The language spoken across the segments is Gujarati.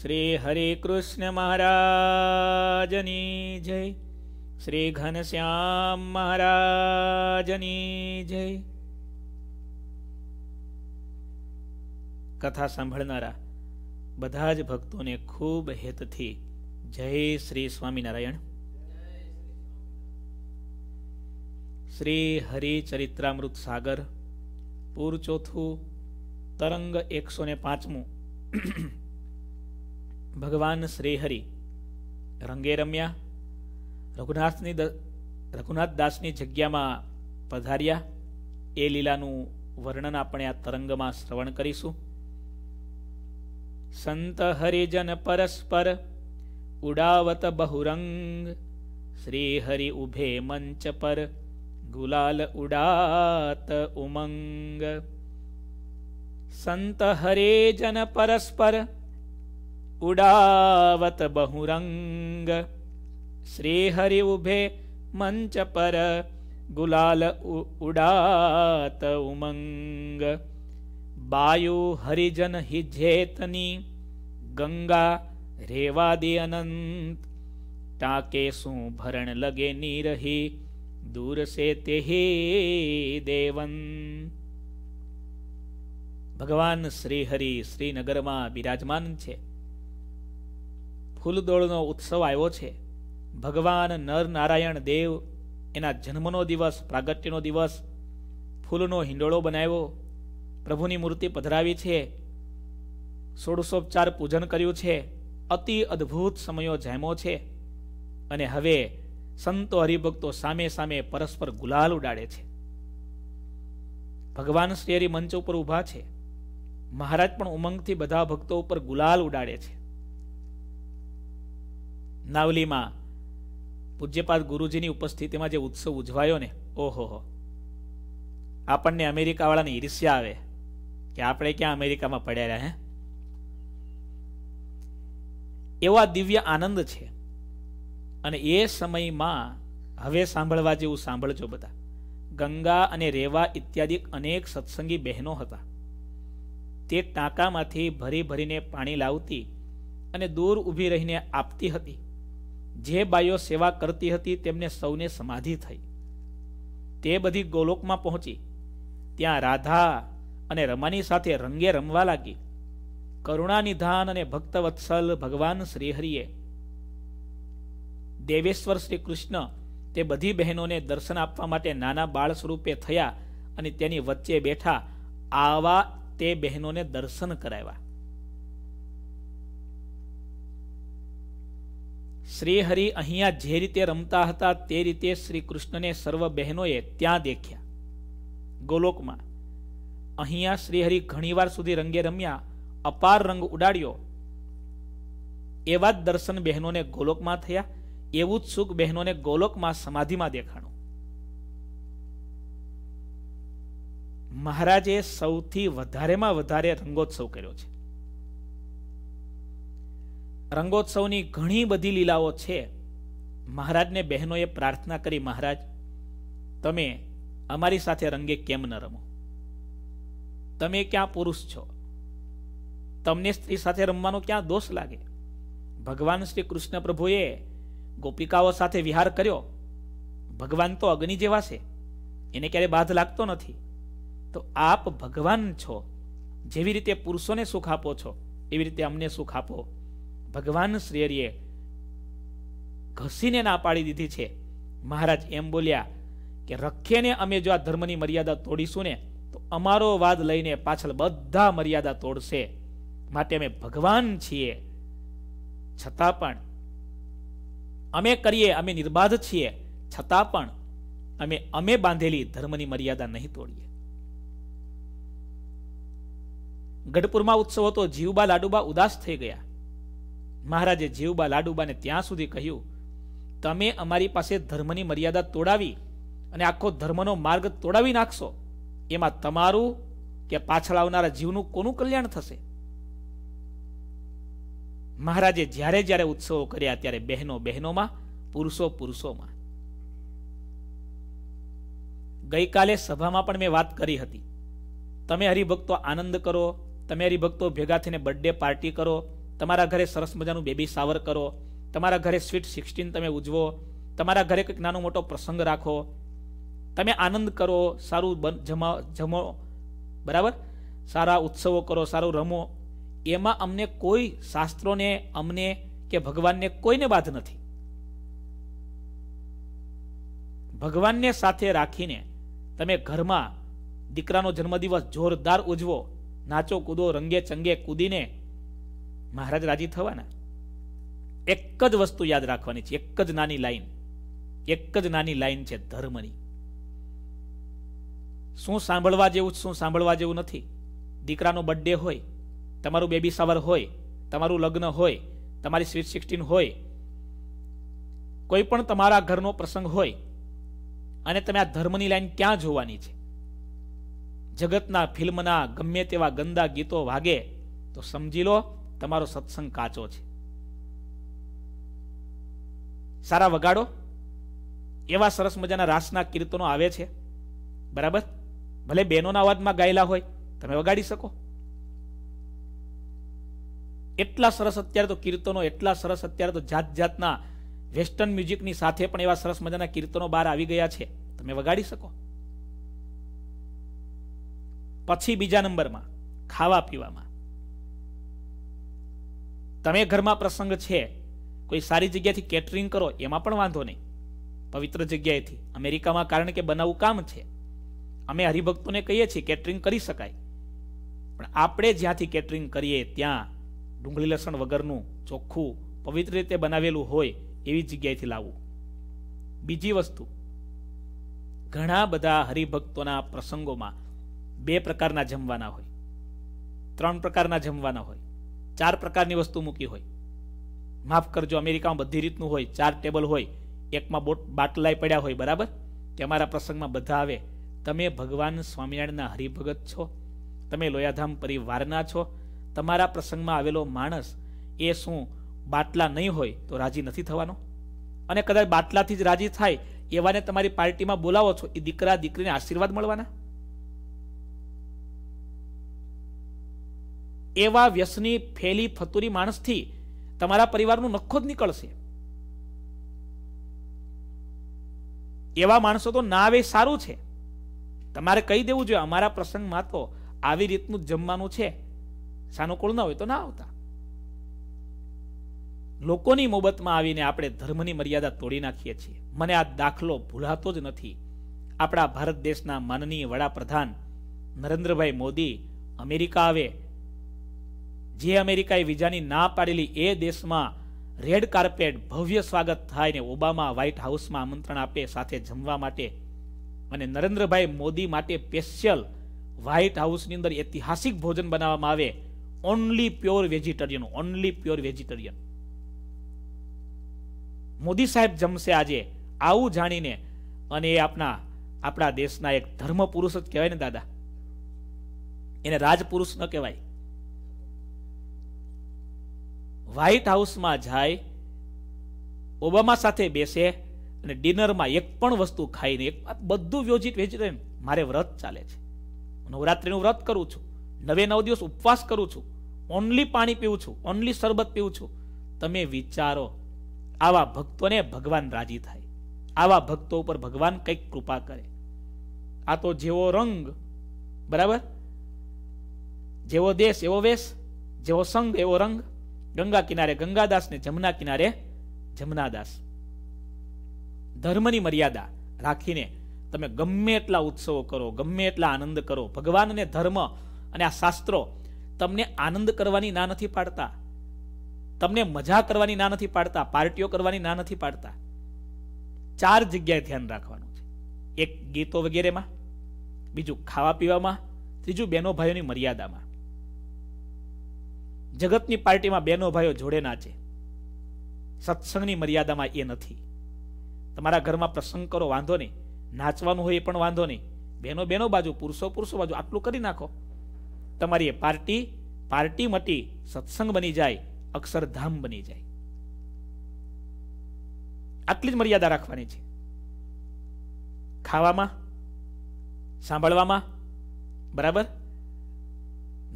શ્રી હરે કૃષ્ણ મહારાજની જય શ્રી ઘનશ્યામ મહારાજની જય કથા સાંભળનારા બધા જ ભક્તોને ખૂબ હેતથી જય શ્રી સ્વામિનારાયણ શ્રી હરિચરિત્રામૃત સાગર પૂર ચોથું તરંગ એકસો ને પાંચમું ભગવાન શ્રીહરિ રંગે રમ્યા રઘુનાથની રઘુનાથ દાસની જગ્યામાં પધાર્યા એ લીલાનું વર્ણન આપણે આ તરંગમાં શ્રવણ કરીશું સંત હરિજન પરસ્પર ઉડાવત બહુરંગ શ્રીહરિ ઉભે મંચ પર ગુલાલ ઉડાત ઉમંગ સંત હરે જન પરસ્પર ઉડાવત બહુરંગ શ્રી હરિ ઉભે મંચ પર ગુલાલ ઉડાત ઉમંગ બાયુ હરિજન હિજેતની ગંગા રેવાદિ અનંત ટાંકે શું ભરણ લગે નીરહી દૂર સે તેહે દેવન ભગવાન શ્રીહરિ શ્રીનગરમાં બિરાજમાન છે ફૂલદોળનો ઉત્સવ આવ્યો છે ભગવાન નરનારાયણ દેવ એના જન્મનો દિવસ પ્રાગટ્યનો દિવસ ફૂલનો હિંડોળો બનાવ્યો પ્રભુની મૂર્તિ પધરાવી છે ષોડશોપચાર પૂજન કર્યું છે અતિ અદ્ભુત સમયો જામ્યો છે અને હવે સંતો હરિભક્તો સામે સામે પરસ્પર ગુલાલ ઉડાડે છે ભગવાન શ્રી હરિ મંચ ઉપર ઊભા છે મહારાજ પણ ઉમંગથી બધા ભક્તો ઉપર ગુલાલ ઉડાડે છે નાવલીમાં પૂજ્યપાદ ગુરુજીની ઉપસ્થિતિમાં જે ઉત્સવ ઉજવાયો ને ઓહો આપણને અમેરિકાવાળાને ઈર્ષ્યા આવે કે આપણે ક્યાં અમેરિકામાં પડ્યા રહ્યા હે એવો આ દિવ્ય આનંદ છે અને એ સમયમાં હવે સાંભળવા જેવું સાંભળજો બધા ગંગા અને રેવા ઇત્યાદિ અનેક સત્સંગી બહેનો હતા તે ટાંકામાંથી ભરી ભરીને પાણી લાવતી અને દૂર ઊભી રહીને આપતી હતી જે બાઈઓ સેવા કરતી હતી તેમને સૌને સમાધિ થઈ તે બધી ગોલોકમાં પહોંચી ત્યાં રાધા અને રમાની સાથે રંગે રમવા લાગી કરુણાનિધાન અને ભક્તવત્સલ ભગવાન શ્રીહરિએ દેવેશ્વર શ્રી કૃષ્ણ તે બધી બહેનોને દર્શન આપવા માટે નાના બાળ સ્વરૂપે થયા અને તેની વચ્ચે બેઠા આવા તે બહેનોને દર્શન કરાવ્યા શ્રીહરિ અહીંયા જે રીતે રમતા હતા તે રીતે શ્રી કૃષ્ણને સર્વ બહેનોએ ત્યાં દેખ્યા ગોલોકમાં અહીંયા શ્રીહરિ ઘણીવાર સુધી રંગે રમ્યા અપાર રંગ ઉડાડ્યો એવા જ દર્શન બહેનોને ગોલોકમાં થયા એવું જ સુખ બહેનોને ગોલોકમાં સમાધિમાં દેખાણું મહારાજે સૌથી વધારેમાં વધારે રંગોત્સવ કર્યો છે રંગોત્સવની ઘણી બધી લીલાઓ છે મહારાજને બહેનોએ પ્રાર્થના કરી મહારાજ તમે અમારી સાથે રંગે કેમ ન રમો તમે ક્યાં પુરુષ છો તમને સ્ત્રી સાથે રમવાનો ક્યાં દોષ લાગે ભગવાન શ્રી કૃષ્ણ પ્રભુએ ગોપિકાઓ સાથે વિહાર કર્યો ભગવાન તો અગ્નિ જેવા છે એને ક્યારે બાધ લાગતો નથી તો આપ ભગવાન છો જેવી રીતે પુરુષોને સુખ આપો છો એવી રીતે અમને સુખ આપો ભગવાન શ્રી હરિએ ઘસીને ના પાડી દીધી છે મહારાજ એમ બોલ્યા કે રખેને અમે જો આ ધર્મની મર્યાદા તોડીશું ને તો અમારો વાદ લઈને પાછળ બધા મર્યાદા તોડશે માટે અમે ભગવાન છીએ છતાં પણ અમે કરીએ અમે નિર્બાધ છીએ છતાં પણ અમે અમે બાંધેલી ધર્મની મર્યાદા નહીં તોડીએ ગઢપુરમાં ઉત્સવ હતો જીવબા લાડુબા ઉદાસ થઈ ગયા મહારાજે જીવબા લાડુબાને ત્યાં સુધી કહ્યું તમે અમારી પાસે ધર્મની મર્યાદા તોડાવી અને આખો ધર્મનો માર્ગ તોડાવી નાખશો એમાં તમારું કે પાછળ આવનારા જીવનું કોનું કલ્યાણ થશે મહારાજે જ્યારે જ્યારે ઉત્સવો કર્યા ત્યારે બહેનો બહેનોમાં પુરુષો પુરુષોમાં ગઈકાલે સભામાં પણ મેં વાત કરી હતી તમે હરિભક્તો આનંદ કરો તમે હરિભક્તો ભેગા થઈને બર્થડે પાર્ટી કરો તમારા ઘરે સરસ મજાનું બેબી સાવર કરો તમારા ઘરે સ્વીટ સિક્સટીન તમે ઉજવો તમારા ઘરે કંઈક નાનો મોટો પ્રસંગ રાખો તમે આનંદ કરો સારું જમા જમો બરાબર સારા ઉત્સવો કરો સારું રમો એમાં અમને કોઈ શાસ્ત્રોને અમને કે ભગવાનને કોઈને બાધ નથી ભગવાનને સાથે રાખીને તમે ઘરમાં દીકરાનો જન્મદિવસ જોરદાર ઉજવો નાચો કૂદો રંગે ચંગે કૂદીને મહારાજ રાજી થવાના એક જ વસ્તુ યાદ રાખવાની છે એક જ નાની લાઈન એક જ નાની લાઈન છે ધર્મની શું સાંભળવા જેવું શું સાંભળવા જેવું નથી દીકરાનો બર્થડે હોય તમારું બેબી શાવર હોય તમારું લગ્ન હોય તમારી સ્વીટ સિક્સટીન હોય કોઈ પણ તમારા ઘરનો પ્રસંગ હોય અને તમે આ ધર્મની લાઈન ક્યાં જોવાની છે જગતના ફિલ્મના ગમે તેવા ગંદા ગીતો વાગે તો સમજી લો તમારો સત્સંગ કાચો છે સારા વગાડો એવા સરસ મજાના રાસના કીર્તનો આવે છે બરાબર ભલે બહેનોના અવાજમાં ગાયેલા હોય તમે વગાડી શકો એટલા સરસ અત્યારે તો કીર્તનો એટલા સરસ અત્યારે તો જાત જાતના વેસ્ટર્ન મ્યુઝિકની સાથે પણ એવા સરસ મજાના કીર્તનો બહાર આવી ગયા છે તમે વગાડી શકો પછી બીજા નંબરમાં ખાવા પીવામાં તમે ઘરમાં પ્રસંગ છે કોઈ સારી જગ્યાથી કેટરિંગ કરો એમાં પણ વાંધો નહીં પવિત્ર જગ્યાએથી અમેરિકામાં કારણ કે બનાવવું કામ છે અમે હરિભક્તોને કહીએ છીએ કેટરિંગ કરી શકાય પણ આપણે જ્યાંથી કેટરિંગ કરીએ ત્યાં ડુંગળી લસણ વગરનું ચોખ્ખું પવિત્ર રીતે બનાવેલું હોય એવી જગ્યાએથી લાવવું બીજી વસ્તુ ઘણા બધા હરિભક્તોના પ્રસંગોમાં બે પ્રકારના જમવાના હોય ત્રણ પ્રકારના જમવાના હોય ચાર પ્રકારની વસ્તુ મૂકી હોય માફ કરજો અમેરિકામાં બધી રીતનું હોય ચાર ટેબલ હોય એકમાં બોટ બાટલાય પડ્યા હોય બરાબર કે અમારા પ્રસંગમાં બધા આવે તમે ભગવાન સ્વામિનારાયણના હરિભગત છો તમે લોયાધામ પરિવારના છો તમારા પ્રસંગમાં આવેલો માણસ એ શું બાટલા નહીં હોય તો રાજી નથી થવાનો અને કદાચ બાટલાથી જ રાજી થાય એવાને તમારી પાર્ટીમાં બોલાવો છો એ દીકરા દીકરીને આશીર્વાદ મળવાના એવા વ્યસની ફેલી ફતુરી માણસથી તમારા પરિવારનું નખો જ નીકળશે એવા માણસો તો ના આવે સારું છે તમારે કહી દેવું જોઈએ અમારા પ્રસંગમાં તો આવી રીતનું જમવાનું છે સાનુકૂળ ના હોય તો ના આવતા લોકોની મોબતમાં આવીને આપણે ધર્મની મર્યાદા તોડી નાખીએ છીએ મને આ દાખલો ભૂલાતો જ નથી આપણા ભારત દેશના માનનીય વડાપ્રધાન નરેન્દ્રભાઈ મોદી અમેરિકા આવે જે અમેરિકાએ વિઝાની ના પાડેલી એ દેશમાં રેડ કાર્પેટ ભવ્ય સ્વાગત થાય ને ઓબામા વ્હાઇટ હાઉસમાં આમંત્રણ આપે સાથે જમવા માટે અને નરેન્દ્રભાઈ મોદી માટે સ્પેશિયલ વ્હાઇટ હાઉસની અંદર ઐતિહાસિક ભોજન બનાવવામાં આવે only pure vegetarian only pure vegetarian Modi સાહેબ જમશે આજે આવું જાણીને અને એ આપણા આપણા દેશના એક ધર્મ પુરુષ જ કહેવાય ને દાદા એને રાજપુરુષ ન કહેવાય વ્હાઇટ હાઉસમાં જાય ઓબામા સાથે બેસે અને ડિનરમાં એક પણ વસ્તુ ખાઈને એક બધું વ્યવજિત વેજીટેરિયન મારે વ્રત ચાલે છે નવરાત્રિનું વ્રત કરું છું નવે નવ દિવસ ઉપવાસ કરું છું ઓનલી પાણી પીવું છું ઓનલી શરબત પીઉં છું તમે વિચારો આવા ભક્તોને ભગવાન રાજી થાય આવા ભક્તો ઉપર ભગવાન કંઈક કૃપા કરે આ તો જેવો રંગ બરાબર જેવો દેશ એવો વેશ જેવો સંગ એવો રંગ ગંગા કિનારે ગંગાદાસ ને જમના કિનારે જમનાદાસ ધર્મની મર્યાદા રાખીને તમે ગમે એટલા ઉત્સવો કરો ગમે એટલા આનંદ કરો ભગવાનને ધર્મ અને આ શાસ્ત્રો તમને આનંદ કરવાની ના નથી પાડતા તમને મજા કરવાની ના નથી પાડતા પાર્ટીઓ કરવાની ના નથી પાડતા ચાર જગ્યાએ ધ્યાન રાખવાનું છે એક ગીતો વગેરેમાં બીજું ખાવા પીવામાં ત્રીજું બહેનો ભાઈઓની મર્યાદામાં જગતની પાર્ટીમાં બેનો ભાઈઓ જોડે નાચે સત્સંગની મર્યાદામાં એ નથી તમારા ઘરમાં પ્રસંગ કરો વાંધો નહીં નાચવાનું હોય એ પણ વાંધો નહીં બહેનો બહેનો બાજુ પુરુષો પુરુષો બાજુ આટલું કરી નાખો તમારી એ પાર્ટી પાર્ટી મટી સત્સંગ બની જાય અક્ષરધામ બની જાય આટલી જ મર્યાદા રાખવાની છે ખાવામાં સાંભળવામાં બરાબર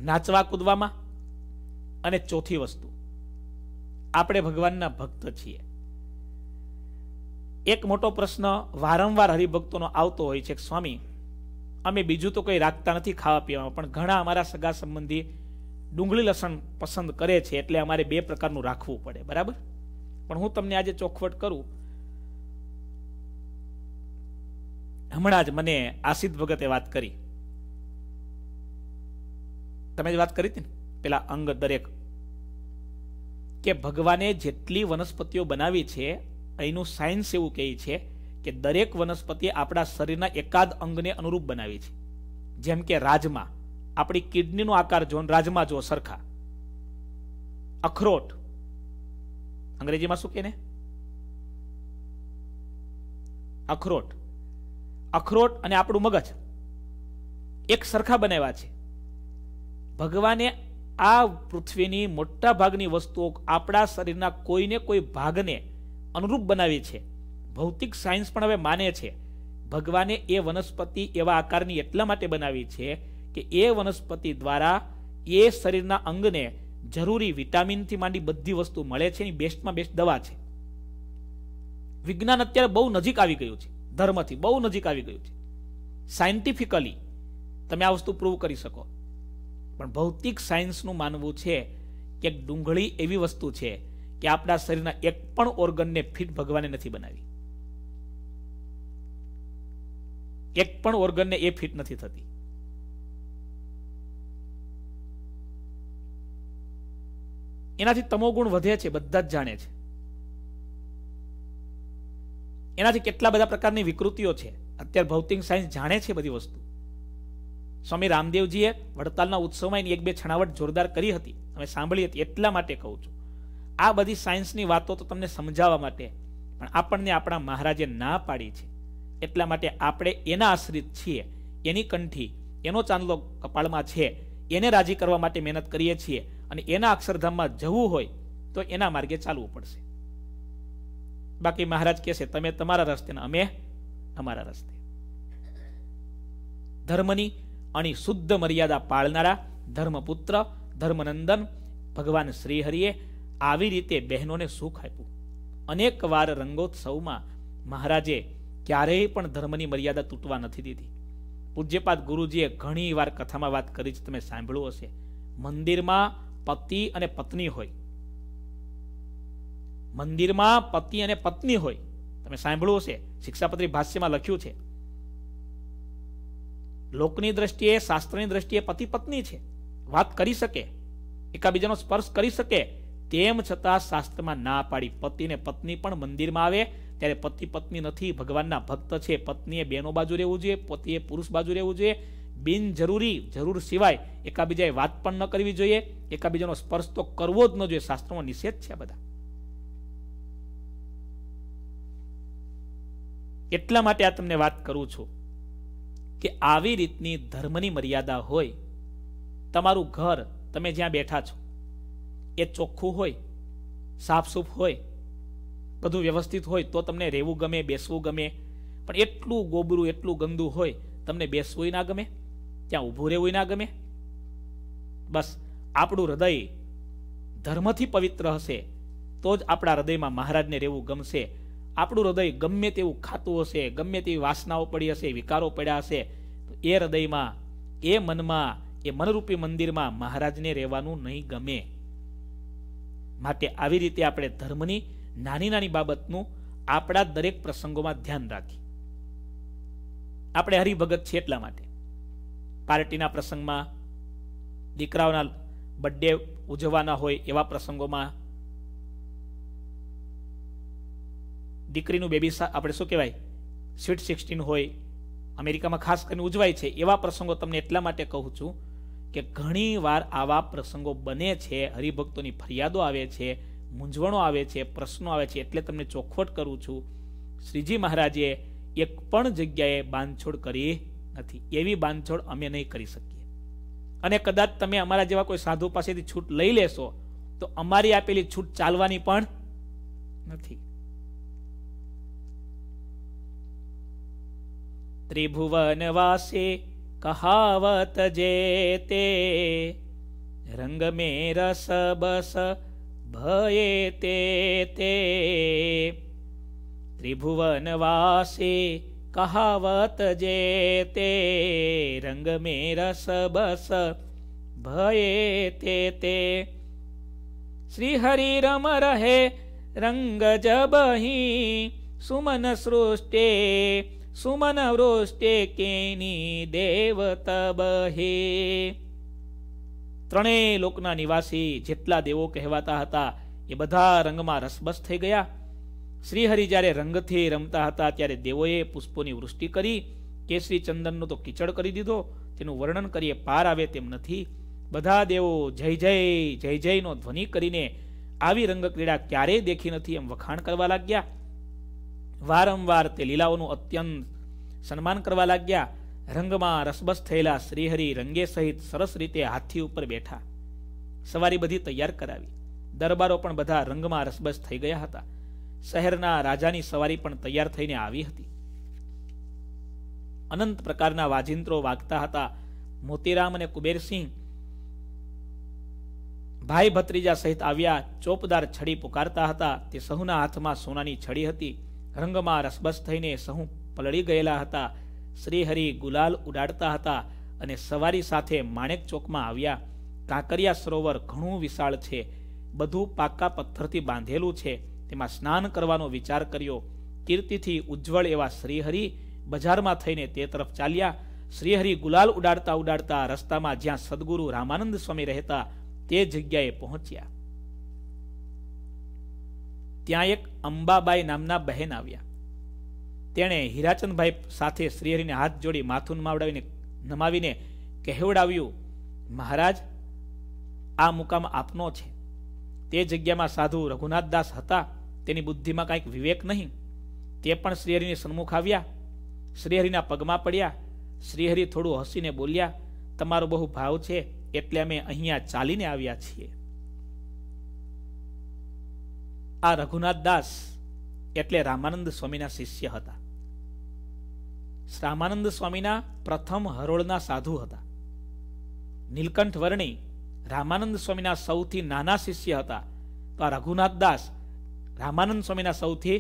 નાચવા કૂદવામાં અને ચોથી વસ્તુ આપણે ભગવાનના ભક્ત છીએ એક મોટો પ્રશ્ન વારંવાર હરિભક્તોનો આવતો હોય છે સ્વામી અમે બીજું તો કંઈ રાખતા નથી ખાવા પીવામાં પણ ઘણા અમારા સગા સંબંધી ડુંગળી લસણ પસંદ કરે છે એટલે અમારે બે પ્રકારનું રાખવું પડે બરાબર પણ હું તમને આજે ચોખવટ કરું હમણાં જ મને આસિદ ભગતે વાત કરી તમે જ વાત કરી હતી ને પેલા અંગ દરેક કે ભગવાને જેટલી વનસ્પતિઓ બનાવી છે અહીંનું સાયન્સ એવું કહે છે કે દરેક વનસ્પતિ આપણા શરીરના એકાદ અંગને અનુરૂપ બનાવી છે જેમ કે રાજમાં આપણી કિડનીનો આકાર જો રાજમા જો સરખા અખરોટ અંગ્રેજીમાં શું કે ને અખરોટ અખરોટ અને આપણું મગજ એક સરખા બનાવ્યા છે ભગવાને આ પૃથ્વીની મોટા ભાગની વસ્તુઓ આપણા શરીરના કોઈને કોઈ ભાગને અનુરૂપ બનાવી છે ભૌતિક સાયન્સ પણ હવે માને છે ભગવાને એ વનસ્પતિ એવા આકારની એટલા માટે બનાવી છે કે એ વનસ્પતિ દ્વારા એ શરીરના અંગને જરૂરી વિટામિનથી માંડી બધી વસ્તુ મળે છે એની બેસ્ટમાં બેસ્ટ દવા છે વિજ્ઞાન અત્યારે બહુ નજીક આવી ગયું છે ધર્મથી બહુ નજીક આવી ગયું છે સાયન્ટિફિકલી તમે આ વસ્તુ પ્રૂવ કરી શકો પણ ભૌતિક સાયન્સનું માનવું છે કે ડુંગળી એવી વસ્તુ છે કે આપણા શરીરના એક પણ ઓર્ગનને ફિટ ભગવાને નથી બનાવી એક પણ ઓર્ગનને એ ફિટ નથી થતી એનાથી તમોગુણ વધે છે બધા જ જાણે છે એનાથી કેટલા બધા પ્રકારની વિકૃતિઓ છે અત્યારે ભૌતિક સાયન્સ જાણે છે બધી વસ્તુ સ્વામી રામદેવજીએ વડતાલના ઉત્સવમાં એની એક બે છણાવટ જોરદાર કરી હતી તમે સાંભળી હતી એટલા માટે કહું છું આ બધી સાયન્સની વાતો તો તમને સમજાવવા માટે પણ આપણને આપણા મહારાજે ના પાડી છે એટલા માટે આપણે એના આશ્રિત છીએ એની કંઠી એનો ચાંદલો કપાળમાં છે એને રાજી કરવા માટે મહેનત કરીએ છીએ અને એના અક્ષરધામમાં જવું હોય તો એના માર્ગે ચાલવું પડશે બાકી મહારાજ કહેશે તમે તમારા રસ્તે અમે અમારા રસ્તે ધર્મની અણી શુદ્ધ મર્યાદા પાળનારા ધર્મપુત્ર ધર્મનંદન ભગવાન શ્રીહરિએ આવી રીતે બહેનોને સુખ આપ્યું અનેક વાર રંગોત્સવમાં મહારાજે ક્યારેય પણ ધર્મની મર્યાદા તૂટવા નથી દીધી પૂજ્યપાદ ગુરુજીએ ઘણી વાર કથામાં વાત કરી છે તમે સાંભળ્યું હશે મંદિરમાં પતિ અને પત્ની હોય મંદિરમાં પતિ અને પત્ની હોય તમે સાંભળ્યું હશે શિક્ષાપત્રી ભાષ્યમાં લખ્યું છે લોકની દ્રષ્ટિએ શાસ્ત્રની દ્રષ્ટિએ પતિ પત્ની છે વાત કરી શકે એકાબીજાનો સ્પર્શ કરી શકે તેમ છતાં શાસ્ત્રમાં ના પાડી પતિ ને પત્ની પણ મંદિરમાં આવે ત્યારે પતિ પત્ની નથી ભગવાનના ભક્ત છે પત્નીએ બેનો બાજુ રહેવું જોઈએ પતિએ પુરુષ બાજુ રહેવું જોઈએ બિનજરૂરી જરૂર સિવાય એકાબીજાએ વાત પણ ન કરવી જોઈએ એકાબીજાનો સ્પર્શ તો કરવો જ ન જોઈએ શાસ્ત્રોમાં નિષેધ છે બધા એટલા માટે આ તમને વાત કરું છું કે આવી રીતની ધર્મની મર્યાદા હોય તમારું ઘર તમે જ્યાં બેઠા છો એ ચોખ્ખું હોય સાફસૂફ હોય બધું વ્યવસ્થિત હોય તો તમને રહેવું ગમે બેસવું ગમે પણ એટલું ગોબરું એટલું ગંદુ હોય તમને બેસવું ના ગમે ત્યાં ઊભું રહેવું ના ગમે બસ આપણું હૃદય ધર્મથી પવિત્ર હશે તો જ આપણા હૃદયમાં મહારાજને રહેવું ગમશે આપણું હૃદય ગમે તેવું ખાતું હશે ગમે તેવી વાસનાઓ પડી હશે વિકારો પડ્યા હશે એ હૃદયમાં એ મનમાં એ મનરૂપી મંદિરમાં મહારાજને રહેવાનું નહીં ગમે માટે આવી રીતે આપણે ધર્મની નાની નાની બાબતનું આપણા દરેક પ્રસંગોમાં ધ્યાન રાખી આપણે હરિભગત છે એટલા માટે પાર્ટીના પ્રસંગમાં દીકરાઓના બર્થડે ઉજવવાના હોય એવા પ્રસંગોમાં દીકરીનું બેબી આપણે શું કહેવાય સ્વીટ સિક્સટીન હોય અમેરિકામાં ખાસ કરીને ઉજવાય છે એવા પ્રસંગો તમને એટલા માટે કહું છું કે ઘણી વાર આવા પ્રસંગો બને છે હરિભક્તોની ફરિયાદો આવે છે મૂંઝવણો આવે છે પ્રશ્નો આવે છે એટલે તમને ચોખવટ કરું છું શ્રીજી મહારાજે એક પણ જગ્યાએ બાંધછોડ કરી નથી એવી બાંધછોડ અમે નહીં કરી શકીએ અને કદાચ તમે અમારા જેવા કોઈ સાધુ પાસેથી છૂટ લઈ લેશો તો અમારી આપેલી છૂટ ચાલવાની પણ નથી त्रिभुवनवासे कहावत जेते रंग में रस बस भये ते ते त्रिभुवनवासे कहावत जेते रंग में रस बस भये ते ते श्री हरि रम रहे रंग जबही सुमन सृष्टे સુમન વૃષ્ટે કેની દેવ તબહે ત્રણેય લોકના નિવાસી જેટલા દેવો કહેવાતા હતા એ બધા રંગમાં રસબસ થઈ ગયા શ્રીહરિ જ્યારે રંગથી રમતા હતા ત્યારે દેવોએ પુષ્પોની વૃષ્ટિ કરી કેસરી ચંદનનો તો કિચડ કરી દીધો તેનું વર્ણન કરીએ પાર આવે તેમ નથી બધા દેવો જય જય જય જયનો ધ્વનિ કરીને આવી રંગક્રીડા ક્યારેય દેખી નથી એમ વખાણ કરવા લાગ્યા વારંવાર તે લીલાઓનું અત્યંત સન્માન કરવા લાગ્યા રંગમાં રસબસ થયેલા શ્રીહરિ રંગે સહિત સરસ રીતે હાથી ઉપર બેઠા સવારી બધી તૈયાર કરાવી દરબારો પણ બધા રંગમાં રસબસ થઈ ગયા હતા શહેરના રાજાની સવારી પણ તૈયાર થઈને આવી હતી અનંત પ્રકારના વાજિંત્રો વાગતા હતા મોતીરામ અને કુબેરસિંહ ભાઈ ભત્રીજા સહિત આવ્યા ચોપદાર છડી પુકારતા હતા તે સહુના હાથમાં સોનાની છડી હતી રંગમાં રસબસ થઈને સહુ પલળી ગયેલા હતા શ્રીહરિ ગુલાલ ઉડાડતા હતા અને સવારી સાથે માણેક ચોકમાં આવ્યા કાંકરિયા સરોવર ઘણું વિશાળ છે બધું પાકા પથ્થરથી બાંધેલું છે તેમાં સ્નાન કરવાનો વિચાર કર્યો કીર્તિથી ઉજ્જવળ એવા શ્રીહરિ બજારમાં થઈને તે તરફ ચાલ્યા શ્રીહરિ ગુલાલ ઉડાડતા ઉડાડતા રસ્તામાં જ્યાં સદગુરુ રામાનંદ સ્વામી રહેતા તે જગ્યાએ પહોંચ્યા ત્યાં એક અંબાબાઈ નામના બહેન આવ્યા તેણે હિરાચંદભાઈ સાથે શ્રીહરિને હાથ જોડી માથું માવડાવીને નમાવીને કહેવડાવ્યું મહારાજ આ મુકામ આપનો છે તે જગ્યામાં સાધુ રઘુનાથદાસ હતા તેની બુદ્ધિમાં કાંઈક વિવેક નહીં તે પણ શ્રીહરિની સન્મુખ આવ્યા શ્રીહરિના પગમાં પડ્યા શ્રીહરિ થોડું હસીને બોલ્યા તમારો બહુ ભાવ છે એટલે અમે અહીંયા ચાલીને આવ્યા છીએ આ રઘુનાથ દાસ એટલે રામાનંદ સ્વામીના શિષ્ય હતા રામાનંદ સ્વામીના પ્રથમ હરોળના સાધુ હતા નીલકંઠ વર્ણી રામાનંદ સ્વામીના સૌથી નાના શિષ્ય હતા તો આ રઘુનાથ દાસ રામાનંદ સ્વામીના સૌથી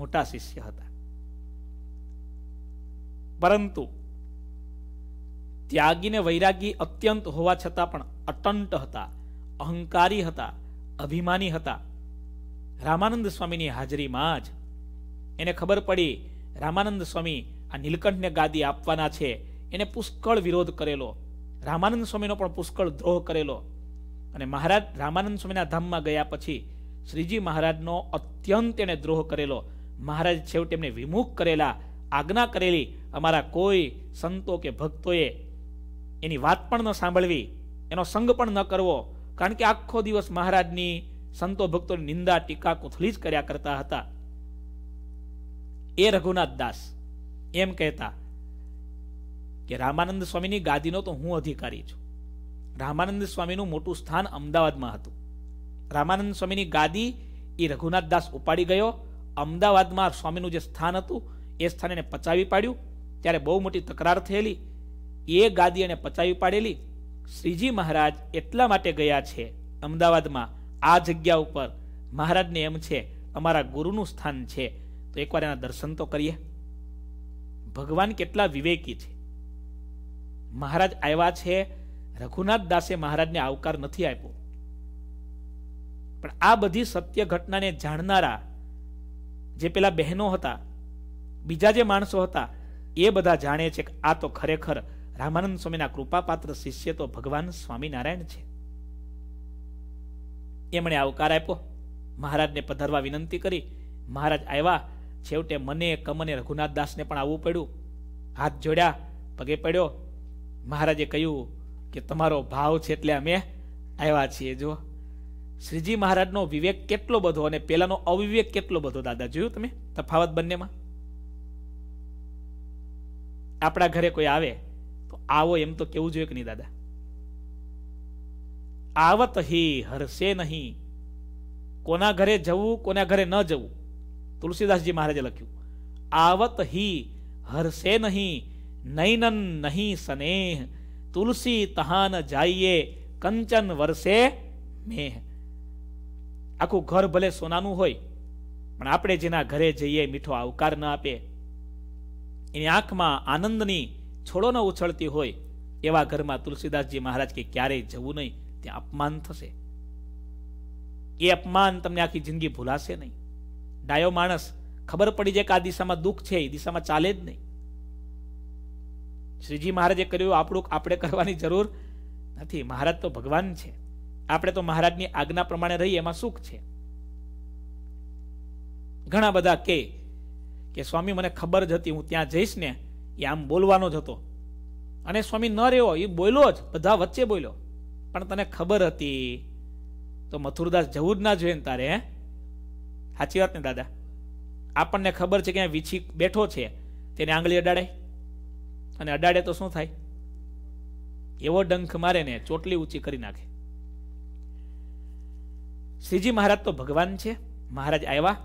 મોટા શિષ્ય હતા પરંતુ ત્યાગીને ને વૈરાગી અત્યંત હોવા છતાં પણ અટંટ હતા અહંકારી હતા અભિમાની હતા રામાનંદ સ્વામીની હાજરીમાં જ એને ખબર પડી રામાનંદ સ્વામી આ નીલકંઠને ગાદી આપવાના છે એને પુષ્કળ વિરોધ કરેલો રામાનંદ સ્વામીનો પણ પુષ્કળ દ્રોહ કરેલો અને મહારાજ રામાનંદ સ્વામીના ધામમાં ગયા પછી શ્રીજી મહારાજનો અત્યંત એને દ્રોહ કરેલો મહારાજ છેવટે એમને વિમુખ કરેલા આજ્ઞા કરેલી અમારા કોઈ સંતો કે ભક્તોએ એની વાત પણ ન સાંભળવી એનો સંગ પણ ન કરવો કારણ કે આખો દિવસ મહારાજની સંતો ભક્તોની નિંદા ટીકા કોથળી જ કર્યા કરતા હતા એ રઘુનાથ દાસ એમ કહેતા કે રામાનંદ સ્વામીની ગાદીનો તો હું અધિકારી છું રામાનંદ સ્વામીનું મોટું સ્થાન અમદાવાદમાં હતું રામાનંદ સ્વામીની ગાદી એ રઘુનાથ દાસ ઉપાડી ગયો અમદાવાદમાં સ્વામીનું જે સ્થાન હતું એ સ્થાન એને પચાવી પાડ્યું ત્યારે બહુ મોટી તકરાર થયેલી એ ગાદી એને પચાવી પાડેલી શ્રીજી મહારાજ એટલા માટે ગયા છે અમદાવાદમાં આ જગ્યા ઉપર મહારાજને એમ છે અમારા ગુરુનું સ્થાન છે તો એકવાર એના દર્શન તો કરીએ ભગવાન કેટલા વિવેકી છે મહારાજ આવ્યા છે રઘુનાથ દાસે મહારાજને આવકાર નથી આપ્યો પણ આ બધી સત્ય ઘટનાને જાણનારા જે પેલા બહેનો હતા બીજા જે માણસો હતા એ બધા જાણે છે કે આ તો ખરેખર રામાનંદ સ્વામીના કૃપાપાત્ર શિષ્ય તો ભગવાન સ્વામિનારાયણ છે એમણે આવકાર આપ્યો મહારાજને પધારવા વિનંતી કરી મહારાજ આવ્યા છેવટે મને કમને રઘુનાથદાસને પણ આવવું પડ્યું હાથ જોડ્યા પગે પડ્યો મહારાજે કહ્યું કે તમારો ભાવ છે એટલે અમે આવ્યા છીએ જો શ્રીજી મહારાજનો વિવેક કેટલો બધો અને પેલાનો અવિવેક કેટલો બધો દાદા જોયું તમે તફાવત બંનેમાં આપણા ઘરે કોઈ આવે તો આવો એમ તો કેવું જોઈએ કે નહીં દાદા આવત હિ હરશે નહીં કોના ઘરે જવું કોના ઘરે ન જવું તુલસીદાસજી મહારાજે લખ્યું આવત હિ હરશે નહીં નૈનન નહીં સનેહ તુલસી તહાન જાઈએ કંચન વર્ષે મેહ આખું ઘર ભલે સોનાનું હોય પણ આપણે જેના ઘરે જઈએ મીઠો આવકાર ન આપે એની આંખમાં આનંદની છોડો ન ઉછળતી હોય એવા ઘરમાં તુલસીદાસજી મહારાજ કે ક્યારેય જવું નહીં ત્યાં અપમાન થશે એ અપમાન તમને આખી જિંદગી ભૂલાશે નહીં ડાયો માણસ ખબર પડી જાય કે આ દિશામાં દુઃખ છે એ દિશામાં ચાલે જ નહીં શ્રીજી મહારાજે કર્યું આપણું આપણે કરવાની જરૂર નથી મહારાજ તો ભગવાન છે આપણે તો મહારાજની આજ્ઞા પ્રમાણે રહીએ એમાં સુખ છે ઘણા બધા કે કે સ્વામી મને ખબર જ હતી હું ત્યાં જઈશ ને એ આમ બોલવાનો જ હતો અને સ્વામી ન રહ્યો એ બોલ્યો જ બધા વચ્ચે બોલ્યો પણ તને ખબર હતી તો મથુરદાસ જવું જ ના જોઈએ ને તારે હે સાચી વાત ને દાદા આપણને ખબર છે કે આ વીછી બેઠો છે તેને આંગળી અડાડે અને અડાડે તો શું થાય એવો ડંખ મારે ને ચોટલી ઊંચી કરી નાખે શ્રીજી મહારાજ તો ભગવાન છે મહારાજ આવ્યા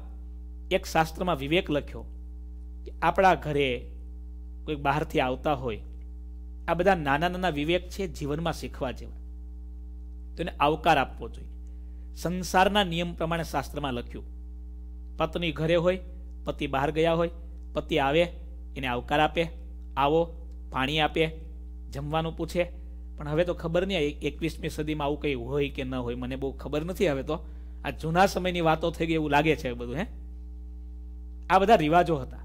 એક શાસ્ત્રમાં વિવેક લખ્યો કે આપણા ઘરે કોઈ બહારથી આવતા હોય આ બધા નાના નાના વિવેક છે જીવનમાં શીખવા જેવા તો એને આવકાર આપવો જોઈએ સંસારના નિયમ પ્રમાણે શાસ્ત્રમાં લખ્યું પત્ની ઘરે હોય પતિ બહાર ગયા હોય પતિ આવે એને આવકાર આપે આવો પાણી આપે જમવાનું પૂછે પણ હવે તો ખબર નહીં એકવીસમી સદીમાં આવું કંઈ હોય કે ન હોય મને બહુ ખબર નથી હવે તો આ જૂના સમયની વાતો થઈ ગઈ એવું લાગે છે બધું હે આ બધા રિવાજો હતા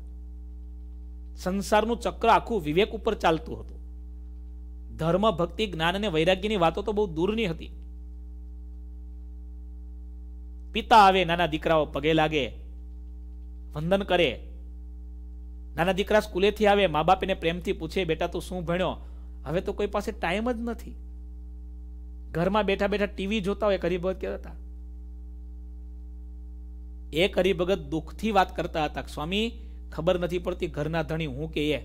સંસારનું ચક્ર આખું વિવેક ઉપર ચાલતું હતું ધર્મ ભક્તિ જ્ઞાન અને વૈરાગ્યની વાતો તો બહુ દૂરની હતી પિતા આવે નાના દીકરાઓ પગે લાગે વંદન કરે નાના દીકરા સ્કૂલેથી આવે મા બાપ પ્રેમથી પૂછે બેટા તું શું ભણ્યો હવે તો કોઈ પાસે ટાઈમ જ નથી ઘરમાં બેઠા બેઠા ટીવી જોતા હોય હરિભગત કહેતા હતા એક હરિભગત દુઃખથી વાત કરતા હતા સ્વામી ખબર નથી પડતી ઘરના ધણી હું કે એ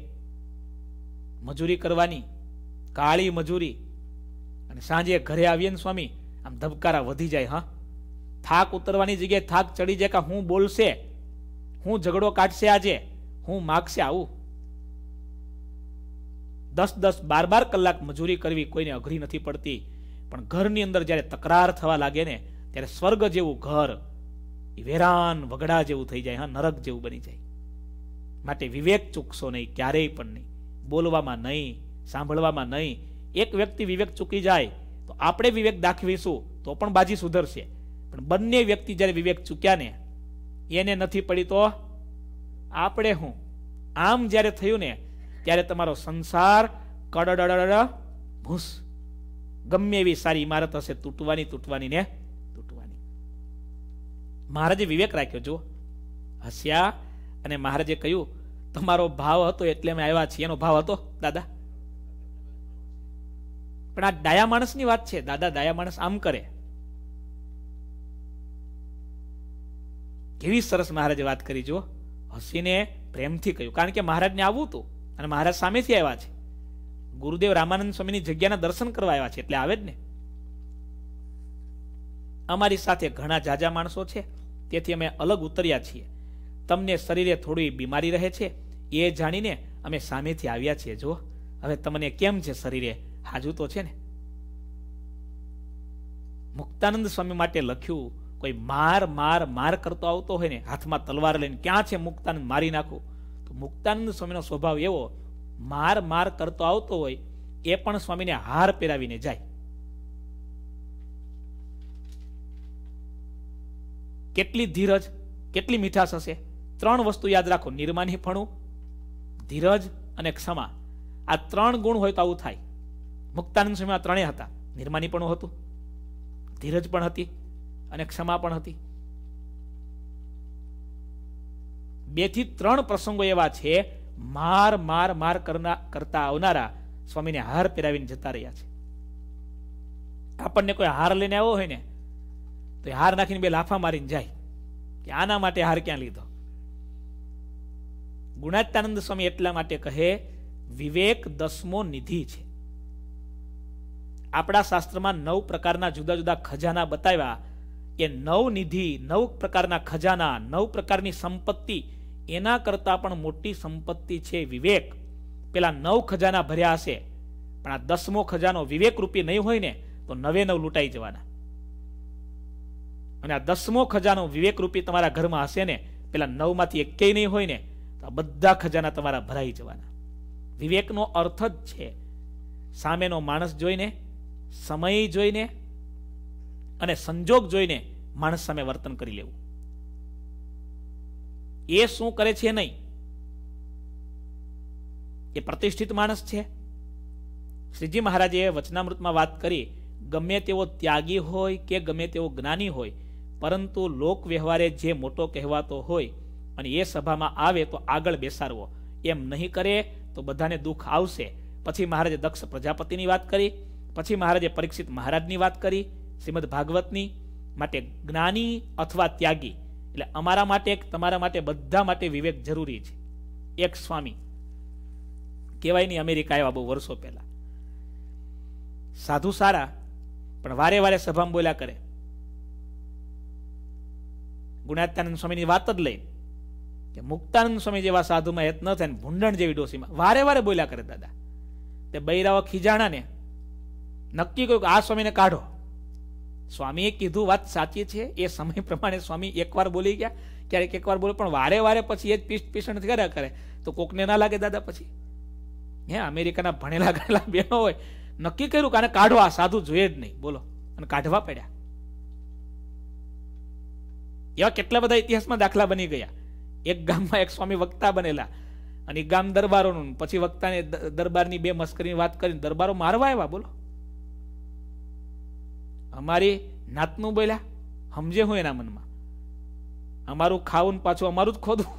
મજૂરી કરવાની કાળી મજૂરી અને સાંજે ઘરે આવીએ ને સ્વામી આમ ધબકારા વધી જાય હા થાક ઉતરવાની જગ્યાએ થાક ચડી જાય કે હું બોલશે હું ઝઘડો કાઢશે આજે હું માગશે આવું દસ દસ બાર બાર કલાક મજૂરી કરવી કોઈને અઘરી નથી પડતી પણ ઘરની અંદર જ્યારે તકરાર થવા લાગે ને ત્યારે સ્વર્ગ જેવું ઘર વેરાન વગડા જેવું થઈ જાય હા નરક જેવું બની જાય માટે વિવેક ચૂકશો નહીં ક્યારેય પણ નહીં બોલવામાં નહીં સાંભળવામાં નહીં એક વ્યક્તિ વિવેક ચૂકી જાય તો આપણે વિવેક દાખવીશું તો પણ બાજી સુધરશે પણ બંને વ્યક્તિ જ્યારે વિવેક ચૂક્યા ને એને નથી પડી તો આપણે હું આમ જ્યારે થયું ને ત્યારે તમારો સંસાર કડડડ ભૂસ ગમે એવી સારી ઇમારત હશે તૂટવાની તૂટવાની ને તૂટવાની મહારાજે વિવેક રાખ્યો જો હસ્યા અને મહારાજે કહ્યું તમારો ભાવ હતો એટલે અમે આવ્યા છીએ એનો ભાવ હતો દાદા પણ આ ડાયા માણસની વાત છે દાદા ડાયા માણસ આમ કરે કેવી સરસ મહારાજે વાત કરી જુઓ હસીને પ્રેમથી કહ્યું કારણ કે મહારાજને આવવું હતું અને મહારાજ સામેથી આવ્યા છે ગુરુદેવ રામાનંદ સ્વામીની જગ્યાના દર્શન કરવા આવ્યા છે એટલે આવે જ ને અમારી સાથે ઘણા જાજા માણસો છે તેથી અમે અલગ ઉતર્યા છીએ તમને શરીરે થોડી બીમારી રહે છે એ જાણીને અમે સામેથી આવ્યા છીએ જો હવે તમને કેમ છે શરીરે હાજુ તો છે ને મુક્તાનંદ સ્વામી માટે લખ્યું કોઈ માર માર માર કરતો આવતો હોય ને હાથમાં તલવાર લઈને ક્યાં છે મુક્તાનંદ મારી નાખો તો મુક્તાનંદ સ્વામીનો સ્વભાવ એવો માર માર કરતો આવતો હોય એ પણ સ્વામીને હાર પહેરાવીને જાય કેટલી ધીરજ કેટલી મીઠાશ હશે ત્રણ વસ્તુ યાદ રાખો નિર્માનીપણું ધીરજ અને ક્ષમા આ ત્રણ ગુણ હોય તો આવું થાય મુક્તાનંદ સ્વામી આ ત્રણેય હતા નિર્માની પણ હતું ધીરજ પણ હતી અને ક્ષમા પણ હતી બે થી ત્રણ પ્રસંગો એવા છે માર માર માર કરતા આવનારા સ્વામીને હાર પહેરાવીને જતા રહ્યા છે આપણને કોઈ હાર લઈને આવ્યો હોય ને તો એ હાર નાખીને બે લાફા મારીને જાય કે આના માટે હાર ક્યાં લીધો ગુણાત્યાનંદ સ્વામી એટલા માટે કહે વિવેક દસમો નિધિ છે આપણા શાસ્ત્રમાં નવ પ્રકારના જુદા જુદા ખજાના બતાવ્યા એ નવ નિધિ નવ પ્રકારના ખજાના નવ પ્રકારની સંપત્તિ એના કરતાં પણ મોટી સંપત્તિ છે વિવેક પેલા નવ ખજાના ભર્યા હશે પણ આ દસમો ખજાનો વિવેક રૂપી નહીં હોય ને તો નવે નવ લૂંટાઈ જવાના અને આ દસમો ખજાનો વિવેકરૂપી તમારા ઘરમાં હશે ને પેલા નવમાંથી એકેય નહીં હોય ને તો આ બધા ખજાના તમારા ભરાઈ જવાના વિવેકનો અર્થ જ છે સામેનો માણસ જોઈને સમય જોઈને અને સંજોગ જોઈને માણસ સામે વર્તન કરી લેવું એ શું કરે છે નહીં એ પ્રતિષ્ઠિત માણસ છે શ્રીજી મહારાજે વચનામૃતમાં વાત કરી ગમે તેવો ત્યાગી હોય કે ગમે તેવો જ્ઞાની હોય પરંતુ લોક વ્યવહારે જે મોટો કહેવાતો હોય અને એ સભામાં આવે તો આગળ બેસાડવો એમ નહીં કરે તો બધાને દુઃખ આવશે પછી મહારાજે દક્ષ પ્રજાપતિની વાત કરી પછી મહારાજે પરીક્ષિત મહારાજની વાત કરી શ્રીમદ ભાગવતની માટે જ્ઞાની અથવા ત્યાગી એટલે અમારા માટે તમારા માટે બધા માટે વિવેક જરૂરી છે એક સ્વામી કહેવાય નહીં અમેરિકા આવ્યા બહુ વર્ષો પહેલા સાધુ સારા પણ વારે વારે સભામાં બોલ્યા કરે ગુણાત્યાનંદ સ્વામીની વાત જ લઈ કે મુક્તાનંદ સ્વામી જેવા સાધુમાં હેત ન થાય ભૂંડણ જેવી ડોસીમાં વારે વારે બોલ્યા કરે દાદા તે બૈરાઓ ખીજાણાને નક્કી કર્યું આ સ્વામીને કાઢો સ્વામીએ કીધું વાત સાચી છે એ સમય પ્રમાણે સ્વામી એકવાર બોલી ગયા ક્યારેક એકવાર બોલે પણ વારે વારે પછી એ જ પીસ પીસણ કર્યા કરે તો કોકને ના લાગે દાદા પછી હે અમેરિકાના ભણેલા ગણેલા બહેનો હોય નક્કી કર્યું કે આને કાઢો આ સાધુ જોઈએ જ નહીં બોલો અને કાઢવા પડ્યા એવા કેટલા બધા ઇતિહાસમાં દાખલા બની ગયા એક ગામમાં એક સ્વામી વક્તા બનેલા અને ગામ દરબારોનું પછી વક્તાને દરબારની બે મસ્કરીની વાત કરીને દરબારો મારવા આવ્યા બોલો અમારી નાતનું બોલ્યા સમજે હું એના મનમાં અમારું ખાવું પાછું અમારું જ ખોદવું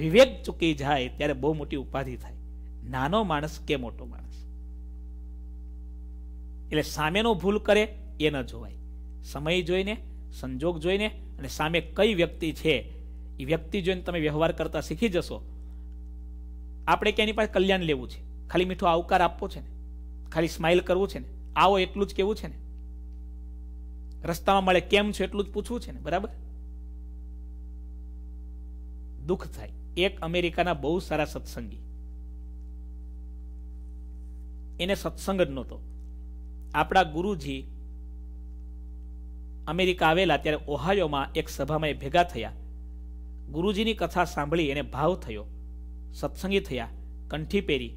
વિવેક ચૂકી જાય ત્યારે બહુ મોટી ઉપાધિ થાય નાનો માણસ કે મોટો માણસ એટલે સામેનો ભૂલ કરે એ ન જોવાય સમય જોઈને સંજોગ જોઈને અને સામે કઈ વ્યક્તિ છે એ વ્યક્તિ જોઈને તમે વ્યવહાર કરતા શીખી જશો આપણે કે એની પાસે કલ્યાણ લેવું છે ખાલી મીઠો આવકાર આપવો છે ને ખાલી સ્માઇલ કરવું છે ને આવો એટલું જ કેવું છે ને રસ્તામાં મળે કેમ છે એટલું જ પૂછવું છે ને બરાબર દુઃખ થાય એક અમેરિકાના બહુ સારા સત્સંગી એને સત્સંગ જ નહોતો આપણા ગુરુજી અમેરિકા આવેલા ત્યારે ઓહાયોમાં એક સભામાં ભેગા થયા ગુરુજીની કથા સાંભળી એને ભાવ થયો સત્સંગી થયા કંઠી પહેરી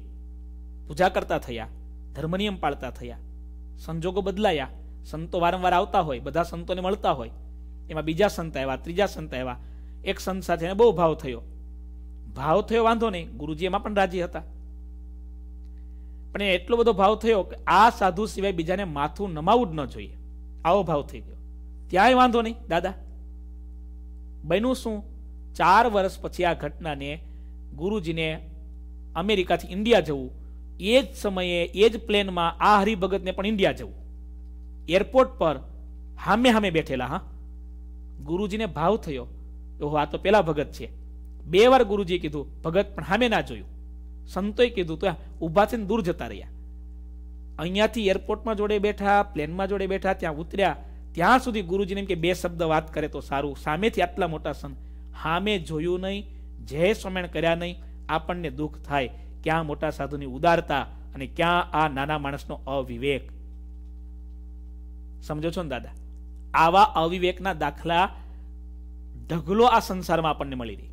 પૂજા કરતા થયા ધર્મનિયમ પાળતા થયા સંજોગો બદલાયા સંતો વારંવાર આવતા હોય બધા સંતોને મળતા હોય એમાં બીજા સંત આવ્યા ત્રીજા સંત આવ્યા એક સંત સાથે એને બહુ ભાવ થયો ભાવ થયો વાંધો નહીં ગુરુજી એમાં પણ રાજી હતા પણ એટલો બધો ભાવ થયો કે આ સાધુ સિવાય બીજાને માથું નમાવું જ ન જોઈએ આવો ભાવ થઈ ગયો ત્યાંય વાંધો નહીં દાદા બન્યું શું ચાર વર્ષ પછી આ ઘટનાને ગુરુજીને અમેરિકાથી ઇન્ડિયા જવું એ જ સમયે એ જ પ્લેનમાં આ હરિભગતને પણ ઇન્ડિયા જવું એરપોર્ટ પર હામે હામે બેઠેલા હા ગુરુજીને ભાવ થયો ઓહો આ તો પેલા ભગત છે બે વાર ગુરુજીએ કીધું ભગત પણ હામે ના જોયું સંતોએ કીધું તો ઊભા થઈને દૂર જતા રહ્યા અહીંયાથી એરપોર્ટમાં જોડે બેઠા પ્લેનમાં જોડે બેઠા ત્યાં ઉતર્યા ત્યાં સુધી ગુરુજીને એમ કે બે શબ્દ વાત કરે તો સારું સામેથી આટલા મોટા સંત હામે જોયું નહીં જય સ્વામિણ કર્યા નહીં આપણને દુઃખ થાય ક્યાં મોટા સાધુની ઉદારતા અને ક્યાં આ નાના માણસનો અવિવેક સમજો છો ને દાદા આવા અવિવેકના દાખલા ઢગલો આ સંસારમાં આપણને મળી રહી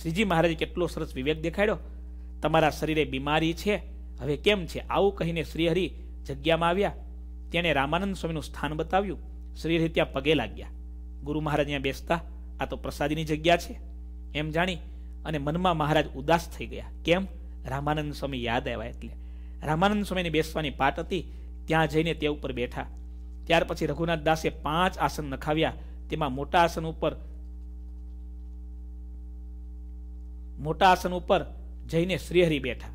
શ્રીજી મહારાજે કેટલો સરસ વિવેક દેખાડ્યો તમારા શરીરે બીમારી છે હવે કેમ છે આવું કહીને શ્રીહરિ જગ્યામાં આવ્યા તેણે રામાનંદ સ્વામીનું સ્થાન બતાવ્યું શ્રીહરિ ત્યાં પગે લાગ્યા ગુરુ મહારાજ ત્યાં બેસતા આ તો પ્રસાદીની જગ્યા છે એમ જાણી અને મનમાં મહારાજ ઉદાસ થઈ ગયા કેમ રામાનંદ સ્વામી યાદ આવ્યા એટલે રામાનંદ સ્વામીને બેસવાની પાટ હતી ત્યાં જઈને તે ઉપર બેઠા ત્યાર પછી રઘુનાથ દાસે પાંચ આસન નખાવ્યા તેમાં મોટા આસન ઉપર મોટા આસન ઉપર જઈને શ્રીહરિ બેઠા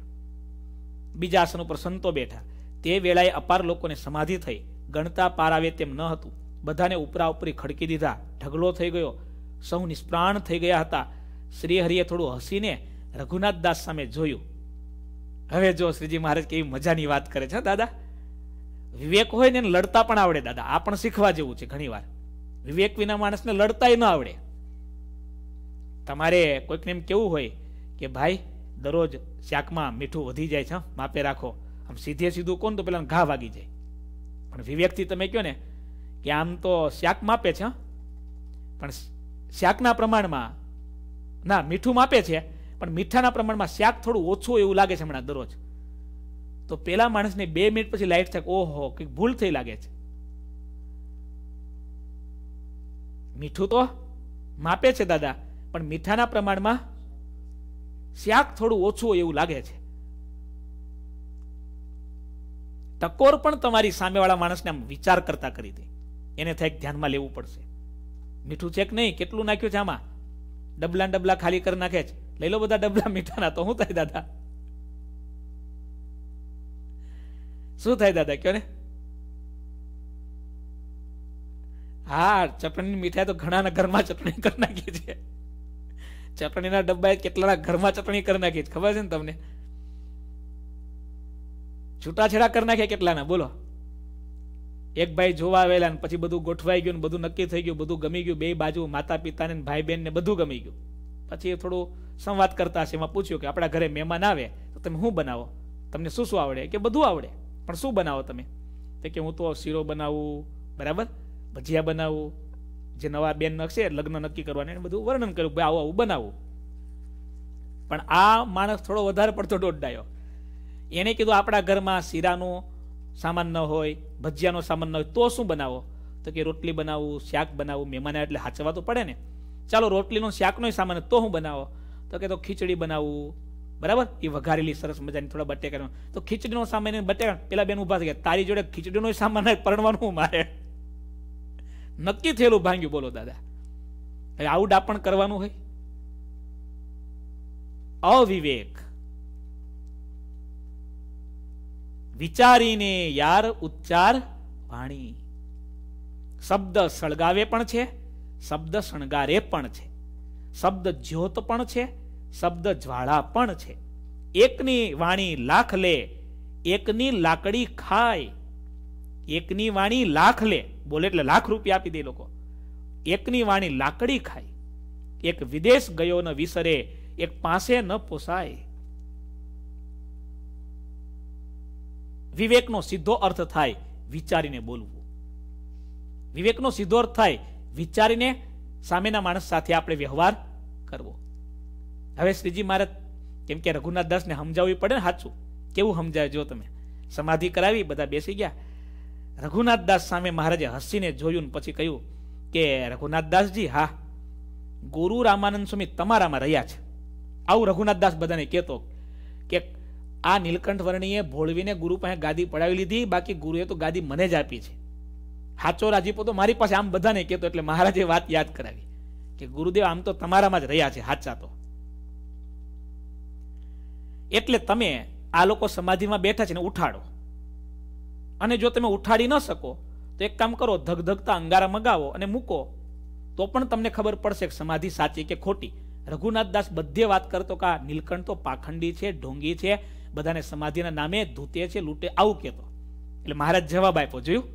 બીજા આસન ઉપર સંતો બેઠા તે વેળાએ અપાર લોકોને સમાધિ થઈ ગણતા પાર આવે તેમ ન હતું બધાને ઉપરા ઉપરી ખડકી દીધા ઢગલો થઈ ગયો સૌ નિષ્પ્રાણ થઈ ગયા હતા શ્રીહરિએ થોડું હસીને રઘુનાથ દાસ સામે જોયું હવે જો શ્રીજી મહારાજ કેવી મજાની વાત કરે છે દાદા વિવેક હોય ને લડતા પણ આવડે દાદા આ પણ શીખવા જેવું છે ઘણીવાર વિવેક વિના માણસને લડતાય ન આવડે તમારે કોઈકને એમ કેવું હોય કે ભાઈ દરરોજ શાકમાં મીઠું વધી જાય છે માપે રાખો આમ સીધે સીધું કોણ તો પેલા ઘા વાગી જાય પણ વિવેકથી તમે કહો ને કે આમ તો શાક માપે છે પણ શાકના પ્રમાણમાં ના મીઠું માપે છે પણ મીઠાના પ્રમાણમાં શાક થોડું ઓછું એવું લાગે છે હમણાં દરરોજ તો પેલા માણસને બે મિનિટ પછી લાઈટ થાય ઓહો કંઈક ભૂલ થઈ લાગે છે મીઠું તો માપે છે દાદા પણ મીઠાના પ્રમાણમાં શાક થોડું ઓછું એવું લાગે છે ટકોર પણ તમારી સામેવાળા માણસને આમ વિચાર કરતા કરી દે એને થાય ધ્યાનમાં લેવું પડશે મીઠું છે કે નહીં કેટલું નાખ્યું છે આમાં ડબલા ડબલા ખાલી કરી નાખે છે લઈ લો બધા ડબલા મીઠાના તો શું થાય દાદા શું થાય દાદા કયો ને હા ચટણીની મીઠાઈ તો ઘણાના ઘરમાં ચટણી કરી નાખી છે ચટણીના ડબ્બા કેટલાના ઘરમાં ચટણી કરી નાખી છે ખબર છે ને તમને છૂટાછેડા કરી નાખ્યા કેટલાના બોલો એક ભાઈ જોવા આવેલા અને પછી બધું ગોઠવાઈ ગયું ને બધું નક્કી થઈ ગયું બધું ગમી ગયું બે બાજુ માતા પિતાને ભાઈ બહેનને બધું ગમી ગયું પછી એ થોડું સંવાદ કરતા હશે એમાં પૂછ્યું કે આપણા ઘરે મહેમાન આવે તો તમે શું બનાવો તમને શું શું આવડે કે બધું આવડે પણ શું બનાવો તમે તો કે હું તો શીરો બનાવું બરાબર ભજીયા બનાવું જે નવા બેન હશે લગ્ન નક્કી કરવાનું એને બધું વર્ણન કર્યું ભાઈ આવું આવું બનાવું પણ આ માણસ થોડો વધારે પડતો દોડાયો એણે કીધું આપણા ઘરમાં શીરાનો સામાન ન હોય ભજીયાનો સામાન ન હોય તો શું બનાવો તો કે રોટલી બનાવું શાક બનાવું મહેમાન એટલે હાચવા તો પડે ને ચાલો રોટલીનો શાકનો સામાન તો હું બનાવો તો કે તો ખીચડી બનાવું બરાબર એ વઘારેલી સરસ મજાની થોડા બટેકા તો ખીચડીનો સામાન બટેકા પેલા બેન ઉભા થઈ તારી જોડે ખીચડીનો સામાન પરણવાનું મારે નક્કી થયેલું ભાંગ્યું બોલો દાદા હવે આવું ડાપણ કરવાનું હોય અવિવેક વિચારીને યાર ઉચ્ચાર વાણી શબ્દ સળગાવે પણ છે શબ્દ શણગારે પણ છે શબ્દ જ્યોત પણ છે શબ્દ જ્વાળા પણ છે એકની વાણી લાખ લે એકની લાકડી ખાય એકની વાણી લાખ લે બોલે એટલે લાખ રૂપિયા આપી દે લોકો એકની વાણી લાકડી ખાય એક વિદેશ ગયો ન વિસરે એક પાસે ન પોસાય વિવેકનો સીધો અર્થ થાય વિચારીને બોલવું વિવેકનો સીધો અર્થ થાય વિચારીને સામેના માણસ સાથે આપણે વ્યવહાર કરવો હવે શ્રીજી મહારાજ કેમ કે રઘુનાથ દાસને સમજાવવી પડે ને સાચું કેવું સમજાય જો તમે સમાધિ કરાવી બધા બેસી ગયા રઘુનાથ દાસ સામે મહારાજે હસીને જોયું ને પછી કહ્યું કે રઘુનાથ દાસજી હા ગુરુ રામાનંદ સ્વામી તમારામાં રહ્યા છે આવું રઘુનાથ દાસ બધાને કહેતો કે આ નીલકંઠ વર્ણીએ ભોળવીને ગુરુ પાસે ગાદી પડાવી લીધી બાકી ગુરુએ તો ગાદી મને જ આપી છે હાચો રાજીપો તો મારી પાસે આમ બધાને કહેતો એટલે મહારાજે વાત યાદ કરાવી કે ગુરુદેવ આમ તો તમારામાં જ રહ્યા છે હાચા તો એટલે તમે આ લોકો સમાધિમાં બેઠા છે ને ઉઠાડો અને જો તમે ઉઠાડી ન શકો તો એક કામ કરો ધગધગતા અંગારા મગાવો અને મૂકો તો પણ તમને ખબર પડશે કે સમાધિ સાચી કે ખોટી રઘુનાથ દાસ બધે વાત કરતો કે આ નીલકંઠ તો પાખંડી છે ઢોંગી છે બધાને સમાધિના નામે ધૂતે છે લૂંટે આવું કહેતો એટલે મહારાજ જવાબ આપ્યો જોયું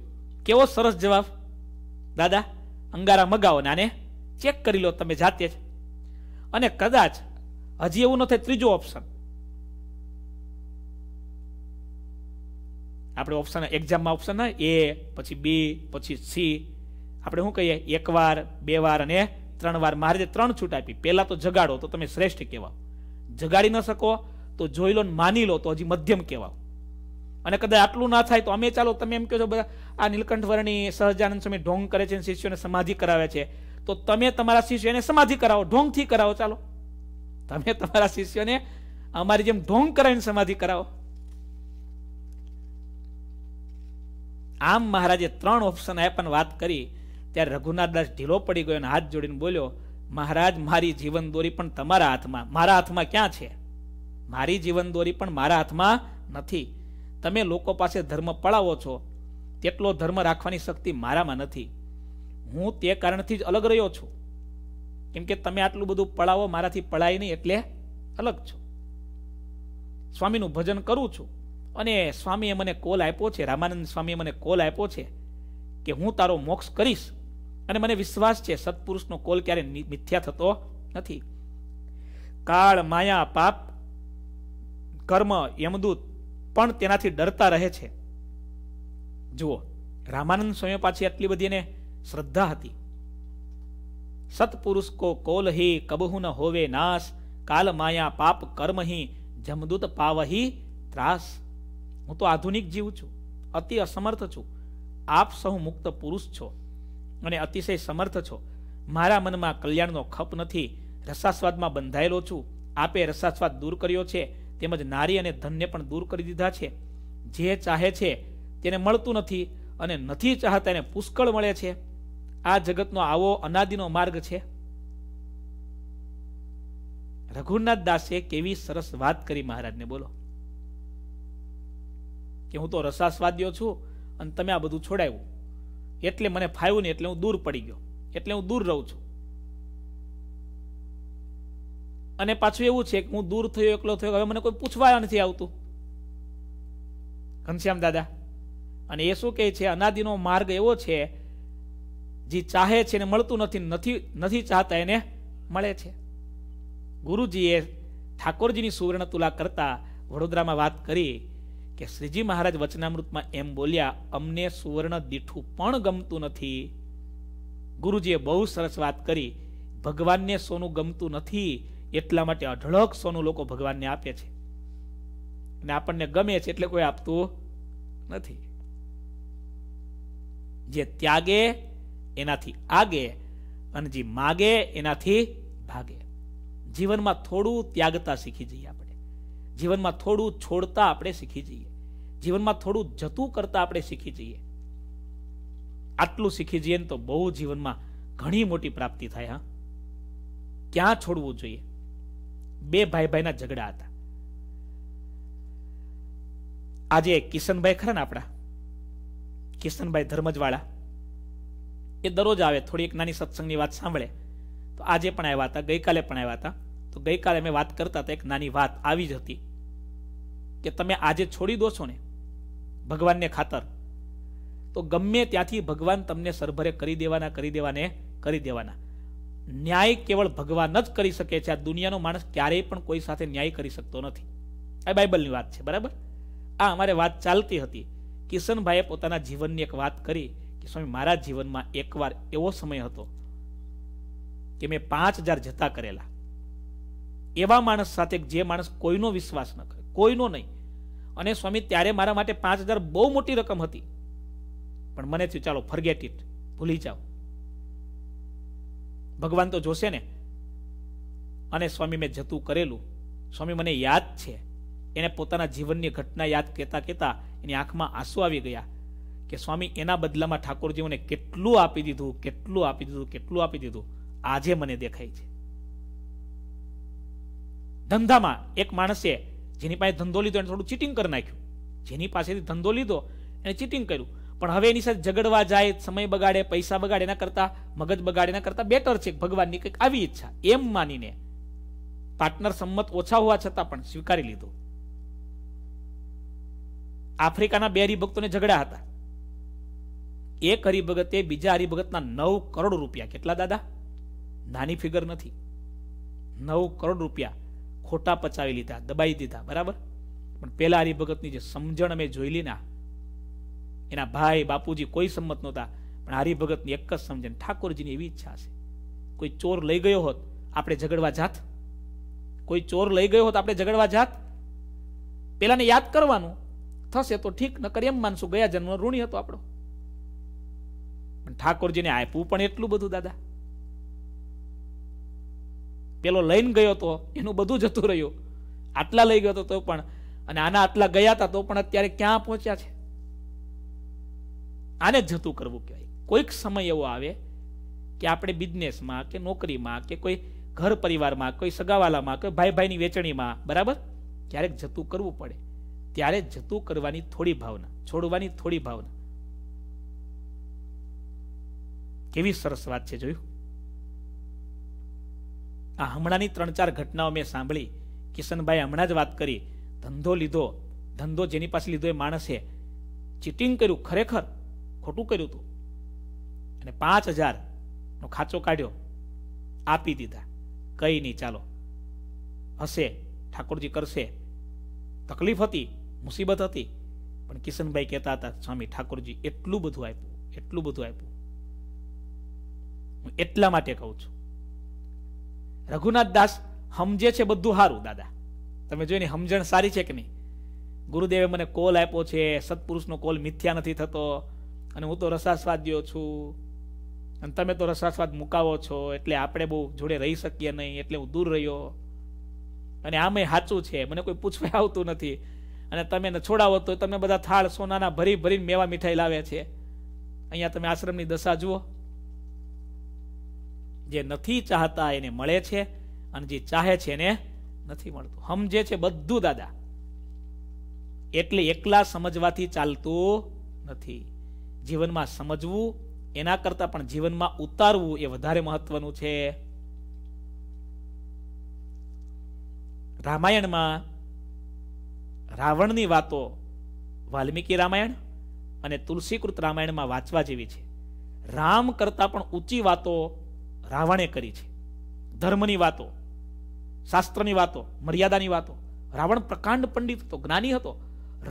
કેવો સરસ જવાબ દાદા અંગારા મગાવો નાને ચેક કરી લો તમે જાતે જ અને કદાચ હજી એવું ન થાય ત્રીજો ઓપ્શન આપણે ઓપ્શન એક્ઝામમાં ઓપ્શન એ પછી બી પછી સી આપણે શું કહીએ એકવાર બે વાર અને ત્રણ વાર મહારાજે ત્રણ છૂટ આપી પહેલા તો જગાડો તો તમે શ્રેષ્ઠ કહેવા જગાડી ન શકો તો જોઈ લો ને માની લો તો હજી મધ્યમ કહેવાઓ અને કદાચ આટલું ના થાય તો અમે ચાલો તમે એમ કહો છો બધા આ નીલકંઠ વર્ણી સહજાનંદ સ્વામી ઢોંગ કરે છે શિષ્યોને સમાધિ કરાવે છે તો તમે તમારા શિષ્યોને સમાધિ કરાવો ઢોંગથી કરાવો ચાલો તમે તમારા શિષ્યોને અમારી જેમ ઢોંગ કરાવીને સમાધિ કરાવો આમ મહારાજે ત્રણ ઓપ્શન આપ્યા પણ વાત કરી ત્યારે રઘુનાથદાસ ઢીલો પડી ગયો અને હાથ જોડીને બોલ્યો મહારાજ મારી જીવન દોરી પણ તમારા હાથમાં મારા હાથમાં ક્યાં છે મારી જીવન દોરી પણ મારા હાથમાં નથી તમે લોકો પાસે ધર્મ પળાવો છો તેટલો ધર્મ રાખવાની શક્તિ મારામાં નથી હું તે કારણથી જ અલગ રહ્યો છું કેમ કે તમે આટલું બધું પળાવો મારાથી પડાય નહીં એટલે અલગ છો સ્વામીનું ભજન કરું છું અને સ્વામીએ મને કોલ આપ્યો છે રામાનંદ સ્વામીએ મને કોલ આપ્યો છે કે હું તારો મોક્ષ કરીશ અને મને વિશ્વાસ છે સત્પુરુષનો કોલ ક્યારે મિથ્યા થતો નથી કાળ માયા પાપ કર્મ યમદૂત પણ તેનાથી ડરતા રહે છે જુઓ રામાનંદ સ્વામી પાછી આટલી બધી એને શ્રદ્ધા હતી સત્પુરુષ કો કોલ હિ કબહુ ન હોવે નાશ કાલ માયા પાપ કર્મ હિ જમદૂત પાવહી ત્રાસ હું તો આધુનિક જીવ છું અતિ અસમર્થ છું આપ સૌ મુક્ત પુરુષ છો અને અતિશય સમર્થ છો મારા મનમાં કલ્યાણનો ખપ નથી રસાસ્વાદમાં બંધાયેલો છું આપે રસાસ્વાદ દૂર કર્યો છે તેમજ નારી અને ધનને પણ દૂર કરી દીધા છે જે ચાહે છે તેને મળતું નથી અને નથી ચાહતા એને પુષ્કળ મળે છે આ જગતનો આવો અનાદિનો માર્ગ છે રઘુનાથ દાસે કેવી સરસ વાત કરી મહારાજને બોલો કે હું તો રસાસ્વાદ્યો છું અને તમે આ બધું છોડાવ્યું એટલે મને ફાવ્યું નહીં એટલે હું દૂર પડી ગયો એટલે હું દૂર રહું છું અને પાછું એવું છે કે હું દૂર થયો એકલો થયો હવે મને કોઈ પૂછવા નથી આવતું ઘનશ્યામ દાદા અને એ શું કહે છે અનાદિનો માર્ગ એવો છે જે ચાહે છે એને મળતું નથી નથી નથી ચાહતા એને મળે છે ગુરુજીએ ઠાકોરજીની સુવર્ણ તુલા કરતા વડોદરામાં વાત કરી કે શ્રીજી મહારાજ વચનામૃતમાં એમ બોલ્યા અમને સુવર્ણ દીઠું પણ ગમતું નથી ગુરુજીએ બહુ સરસ વાત કરી ભગવાનને સોનું ગમતું નથી એટલા માટે અઢળક સોનું લોકો ભગવાનને આપે છે અને આપણને ગમે છે એટલે કોઈ આપતું નથી જે ત્યાગે એનાથી આગે અને જે માગે એનાથી ભાગે જીવનમાં થોડું ત્યાગતા શીખી જઈએ આપણે જીવનમાં થોડું છોડતા આપણે શીખી જઈએ જીવનમાં થોડું જતું કરતા આપણે શીખી જઈએ આટલું શીખી જઈએ ને તો બહુ જીવનમાં ઘણી મોટી પ્રાપ્તિ થાય હા ક્યાં છોડવું જોઈએ બે ભાઈ ભાઈના ઝઘડા હતા આજે કિશનભાઈ ખરા ને આપણા કિશનભાઈ ધર્મજવાળા એ દરરોજ આવે થોડી એક નાની સત્સંગની વાત સાંભળે તો આજે પણ આવ્યા હતા ગઈકાલે પણ આવ્યા હતા તો ગઈકાલે અમે વાત કરતા હતા એક નાની વાત આવી જ હતી કે તમે આજે છોડી દો છો ને ભગવાનને ખાતર તો ગમે ત્યાંથી ભગવાન તમને સરભરે કરી દેવાના કરી દેવાને કરી દેવાના ન્યાય કેવળ ભગવાન જ કરી શકે છે આ દુનિયાનો માણસ ક્યારેય પણ કોઈ સાથે ન્યાય કરી શકતો નથી આ બાઇબલની વાત છે બરાબર આ અમારે વાત ચાલતી હતી કિશનભાઈએ પોતાના જીવનની એક વાત કરી કે સ્વામી મારા જીવનમાં એકવાર એવો સમય હતો કે મેં પાંચ હજાર જતા કરેલા એવા માણસ સાથે જે માણસ કોઈનો વિશ્વાસ ન કરે કોઈનો નહીં અને સ્વામી ત્યારે મારા માટે પાંચ હજાર બહુ મોટી રકમ હતી પણ મને થયું ચાલો ફરગેટ ઇટ ભૂલી જાઓ ભગવાન તો જોશે ને અને સ્વામી મેં જતું કરેલું સ્વામી મને યાદ છે એને પોતાના જીવનની ઘટના યાદ કહેતા કહેતા એની આંખમાં આંસુ આવી ગયા કે સ્વામી એના બદલામાં ઠાકોરજી મને કેટલું આપી દીધું કેટલું આપી દીધું કેટલું આપી દીધું આજે મને દેખાય છે ધંધામાં એક માણસે જેની પાસે ધંધો લીધો એને થોડું ચીટિંગ કરી નાખ્યું જેની પાસેથી ધંધો લીધો એને ચીટિંગ કર્યું પણ હવે એની સાથે ઝઘડવા જાય સમય બગાડે પૈસા બગાડે એના કરતા મગજ બગાડે એના કરતા બેટર છે ભગવાનની કંઈક આવી ઈચ્છા એમ માનીને પાર્ટનર સંમત ઓછા હોવા છતાં પણ સ્વીકારી લીધો આફ્રિકાના બે હરિભક્તોને ઝઘડા હતા એક હરિભગતે બીજા હરિભગતના નવ કરોડ રૂપિયા કેટલા દાદા નાની ફિગર નથી નવ કરોડ રૂપિયા ખોટા પચાવી લીધા દબાઈ દીધા બરાબર પણ પેલા હરિભગતની જે સમજણ અમે જોઈ લીના એના ભાઈ બાપુજી કોઈ સંમત નહોતા પણ હરિભગતની એક જ સમજણ ઠાકોરજીની એવી ઈચ્છા છે કોઈ ચોર લઈ ગયો હોત આપણે ઝઘડવા જાત કોઈ ચોર લઈ ગયો હોત આપણે ઝઘડવા જાત પેલાને યાદ કરવાનું થશે તો ઠીક ન કરી એમ માનશું ગયા જન્મ ઋણી હતો આપણો પણ ઠાકોરજીને આપ્યું પણ એટલું બધું દાદા પેલો લઈને ગયો તો એનું બધું જતું રહ્યું આટલા લઈ ગયો તો પણ અને આના આટલા ગયા હતા તો પણ અત્યારે ક્યાં પહોંચ્યા છે આને જતું કરવું કહેવાય કોઈક સમય એવો આવે કે આપણે બિઝનેસમાં કે નોકરીમાં કે કોઈ ઘર પરિવારમાં કોઈ સગાવાલામાં કોઈ ભાઈ ભાઈની વેચણીમાં બરાબર ક્યારેક જતું કરવું પડે ત્યારે જતું કરવાની થોડી ભાવના છોડવાની થોડી ભાવના કેવી સરસ વાત છે જોયું આ હમણાંની ત્રણ ચાર ઘટનાઓ મેં સાંભળી કિશનભાઈ હમણાં જ વાત કરી ધંધો લીધો ધંધો જેની પાસે લીધો એ માણસે ચીટિંગ કર્યું ખરેખર ખોટું કર્યું હતું અને પાંચ હજારનો ખાચો કાઢ્યો આપી દીધા કઈ નહીં ચાલો હશે ઠાકોરજી કરશે તકલીફ હતી મુસીબત હતી પણ કિશનભાઈ કહેતા હતા સ્વામી ઠાકોરજી એટલું બધું આપ્યું એટલું બધું આપ્યું હું એટલા માટે કહું છું રઘુનાથ દાસ સમજે છે બધું સારું દાદા તમે જોઈને સમજણ સારી છે કે નહીં ગુરુદેવે મને કોલ આપ્યો છે સત્પુરુષનો કોલ મિથ્યા નથી થતો અને હું તો રસાસ્વાદ્યો છું અને તમે તો રસાસ્વાદ મુકાવો છો એટલે આપણે બહુ જોડે રહી શકીએ નહીં એટલે હું દૂર રહ્યો અને આમે સાચું છે મને કોઈ પૂછવા આવતું નથી અને તમે એને છોડાવો તો તમે બધા થાળ સોનાના ભરી ભરીને મેવા મીઠાઈ લાવે છે અહીંયા તમે આશ્રમની દશા જુઓ જે નથી ચાહતા એને મળે છે અને જે ચાહે છે એને નથી મળતું સમજે છે બધું દાદા એટલે એકલા સમજવાથી ચાલતું નથી જીવનમાં સમજવું એના કરતાં પણ જીવનમાં ઉતારવું એ વધારે મહત્વનું છે રામાયણમાં રાવણની વાતો વાલ્મીકી રામાયણ અને તુલસીકૃત રામાયણમાં વાંચવા જેવી છે રામ કરતાં પણ ઊંચી વાતો રાવણે કરી છે ધર્મની વાતો શાસ્ત્રની વાતો મર્યાદાની વાતો રાવણ પ્રકાંડ પંડિત હતો જ્ઞાની હતો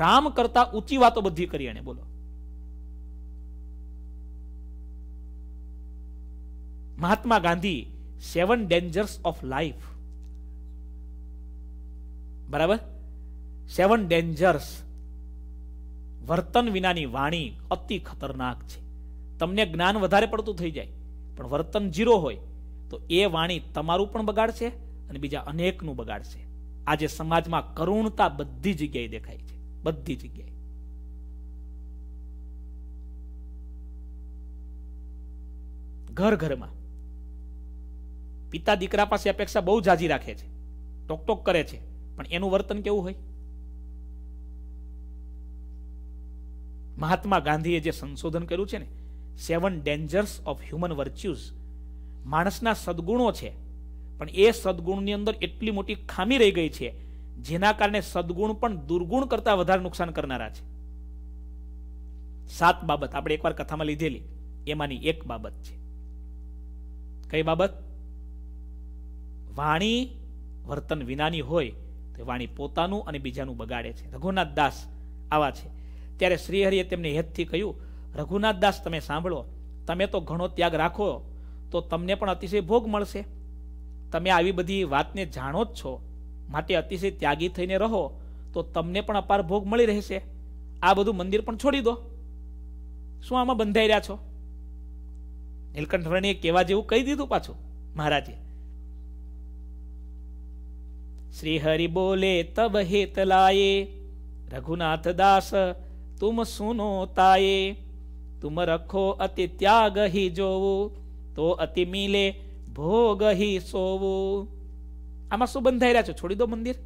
રામ કરતાં ઊંચી વાતો બધી કરી એને બોલો Mahatma Gandhi seven dangers of life બરાબર સેવન ડેન્જર્સ વર્તન વિનાની વાણી અતિ ખતરનાક છે તમને જ્ઞાન વધારે પડતું થઈ જાય પણ વર્તન જીરો હોય તો એ વાણી તમારું પણ બગાડશે અને બીજા અનેકનું બગાડશે આજે સમાજમાં કરુણતા બધી જગ્યાએ દેખાય છે બધી જગ્યાએ ઘર ઘરમાં પિતા દીકરા પાસે અપેક્ષા બહુ જાજી રાખે છે ટોકટોક કરે છે પણ એનું વર્તન કેવું હોય મહાત્મા ગાંધીએ જે સંશોધન કર્યું છે ને seven dangers of human virtues માણસના સદગુણો છે પણ એ સદગુણની અંદર એટલી મોટી ખામી રહી ગઈ છે જેના કારણે સદગુણ પણ દુર્ગુણ કરતા વધારે નુકસાન કરનારા છે સાત બાબત આપણે એકવાર કથામાં લીધેલી એમાંની એક બાબત છે કઈ બાબત વાણી વર્તન વિનાની હોય તો વાણી પોતાનું અને બીજાનું બગાડે છે રઘુનાથ દાસ આવા છે ત્યારે શ્રીહરિએ તેમને હેતથી કહ્યું રઘુનાથ દાસ તમે સાંભળો તમે તો ઘણો ત્યાગ રાખો તો તમને પણ અતિશય ભોગ મળશે તમે આવી બધી વાતને જાણો જ છો માટે અતિશય ત્યાગી થઈને રહો તો તમને પણ અપાર ભોગ મળી રહેશે આ બધું મંદિર પણ છોડી દો શું આમાં બંધાઈ રહ્યા છો નીલકંઠ વર્ણીએ કહેવા જેવું કહી દીધું પાછું મહારાજે શ્રી હરિ બોલે તબ હેત લાયે રઘુનાથ દાસ તુમ સુનો તાયે તુમ રખો અતિ ત્યાગ હિ જોવું તો અતિ મિલે ભોગ હિ સોવું આમાં શું બંધાઈ રહ્યા છો છોડી દો મંદિર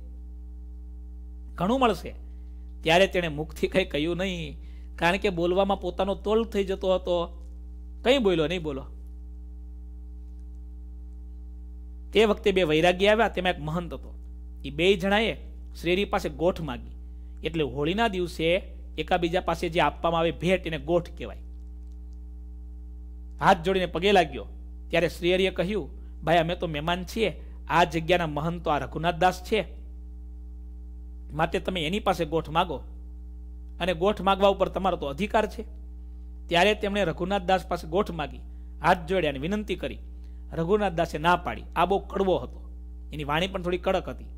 ઘણું મળશે ત્યારે તેણે મુખથી કંઈ કહ્યું નહીં કારણ કે બોલવામાં પોતાનો તોલ થઈ જતો હતો કંઈ બોલ્યો નહીં બોલો તે વખતે બે વૈરાગ્ય આવ્યા તેમાં એક મહંત હતો એ બે જણાએ શ્રેરી પાસે ગોઠ માગી એટલે હોળીના દિવસે એકાબીજા પાસે જે આપવામાં આવે ભેટ એને ગોઠ કહેવાય હાથ જોડીને પગે લાગ્યો ત્યારે શ્રીહરિએ કહ્યું ભાઈ અમે તો મહેમાન છીએ આ જગ્યાના મહંત આ રઘુનાથદાસ છે માટે તમે એની પાસે ગોઠ માગો અને ગોઠ માગવા ઉપર તમારો તો અધિકાર છે ત્યારે તેમણે રઘુનાથદાસ પાસે ગોઠ માગી હાથ જોડ્યા અને વિનંતી કરી રઘુનાથદાસે ના પાડી આ બહુ કડવો હતો એની વાણી પણ થોડી કડક હતી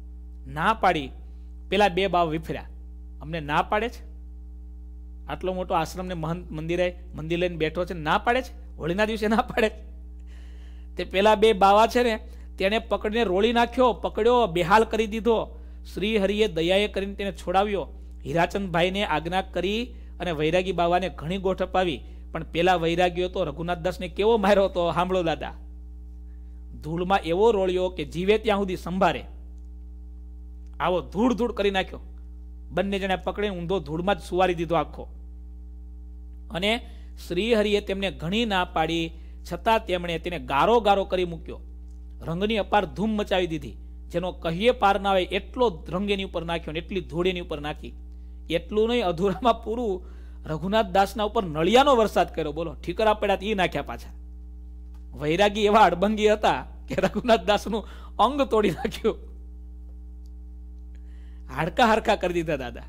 ના પાડી પેલા બે બાવ વિફર્યા અમને ના પાડે છે આટલો મોટો આશ્રમને મહંત મંદિરે મંદિર લઈને બેઠો છે ના પાડે છે હોળીના દિવસે ના પાડે તે પેલા બે બાવા છે ને તેણે પકડીને રોળી નાખ્યો પકડ્યો બેહાલ કરી દીધો શ્રી હરિએ દયાએ કરીને તેને છોડાવ્યો હીરાચંદભાઈને આજ્ઞા કરી અને વૈરાગી બાવાને ઘણી ગોઠ અપાવી પણ પેલા વૈરાગીઓ તો રઘુનાથ દાસને કેવો માર્યો હતો સાંભળો દાદા ધૂળમાં એવો રોળ્યો કે જીવે ત્યાં સુધી સંભાળે આવો ધૂળ ધૂળ કરી નાખ્યો બંને જણે પકડીને ઊંધો ધૂળમાં જ સુવારી દીધો આખો અને શ્રીહરિએ તેમને ઘણી ના પાડી છતાં તેમણે તેને ગારો ગારો કરી મૂક્યો રંગની અપાર ધૂમ મચાવી દીધી જેનો કહીએ પાર ના આવે એટલો રંગ એની ઉપર નાખ્યો ને એટલી ધૂળ એની ઉપર નાખી એટલું નહીં અધૂરામાં પૂરું રઘુનાથ દાસના ઉપર નળિયાનો વરસાદ કર્યો બોલો ઠીકરા પડ્યા એ નાખ્યા પાછા વૈરાગી એવા અડબંગી હતા કે રઘુનાથ દાસનું અંગ તોડી નાખ્યું હાડકા હાડકા કરી દીધા દાદા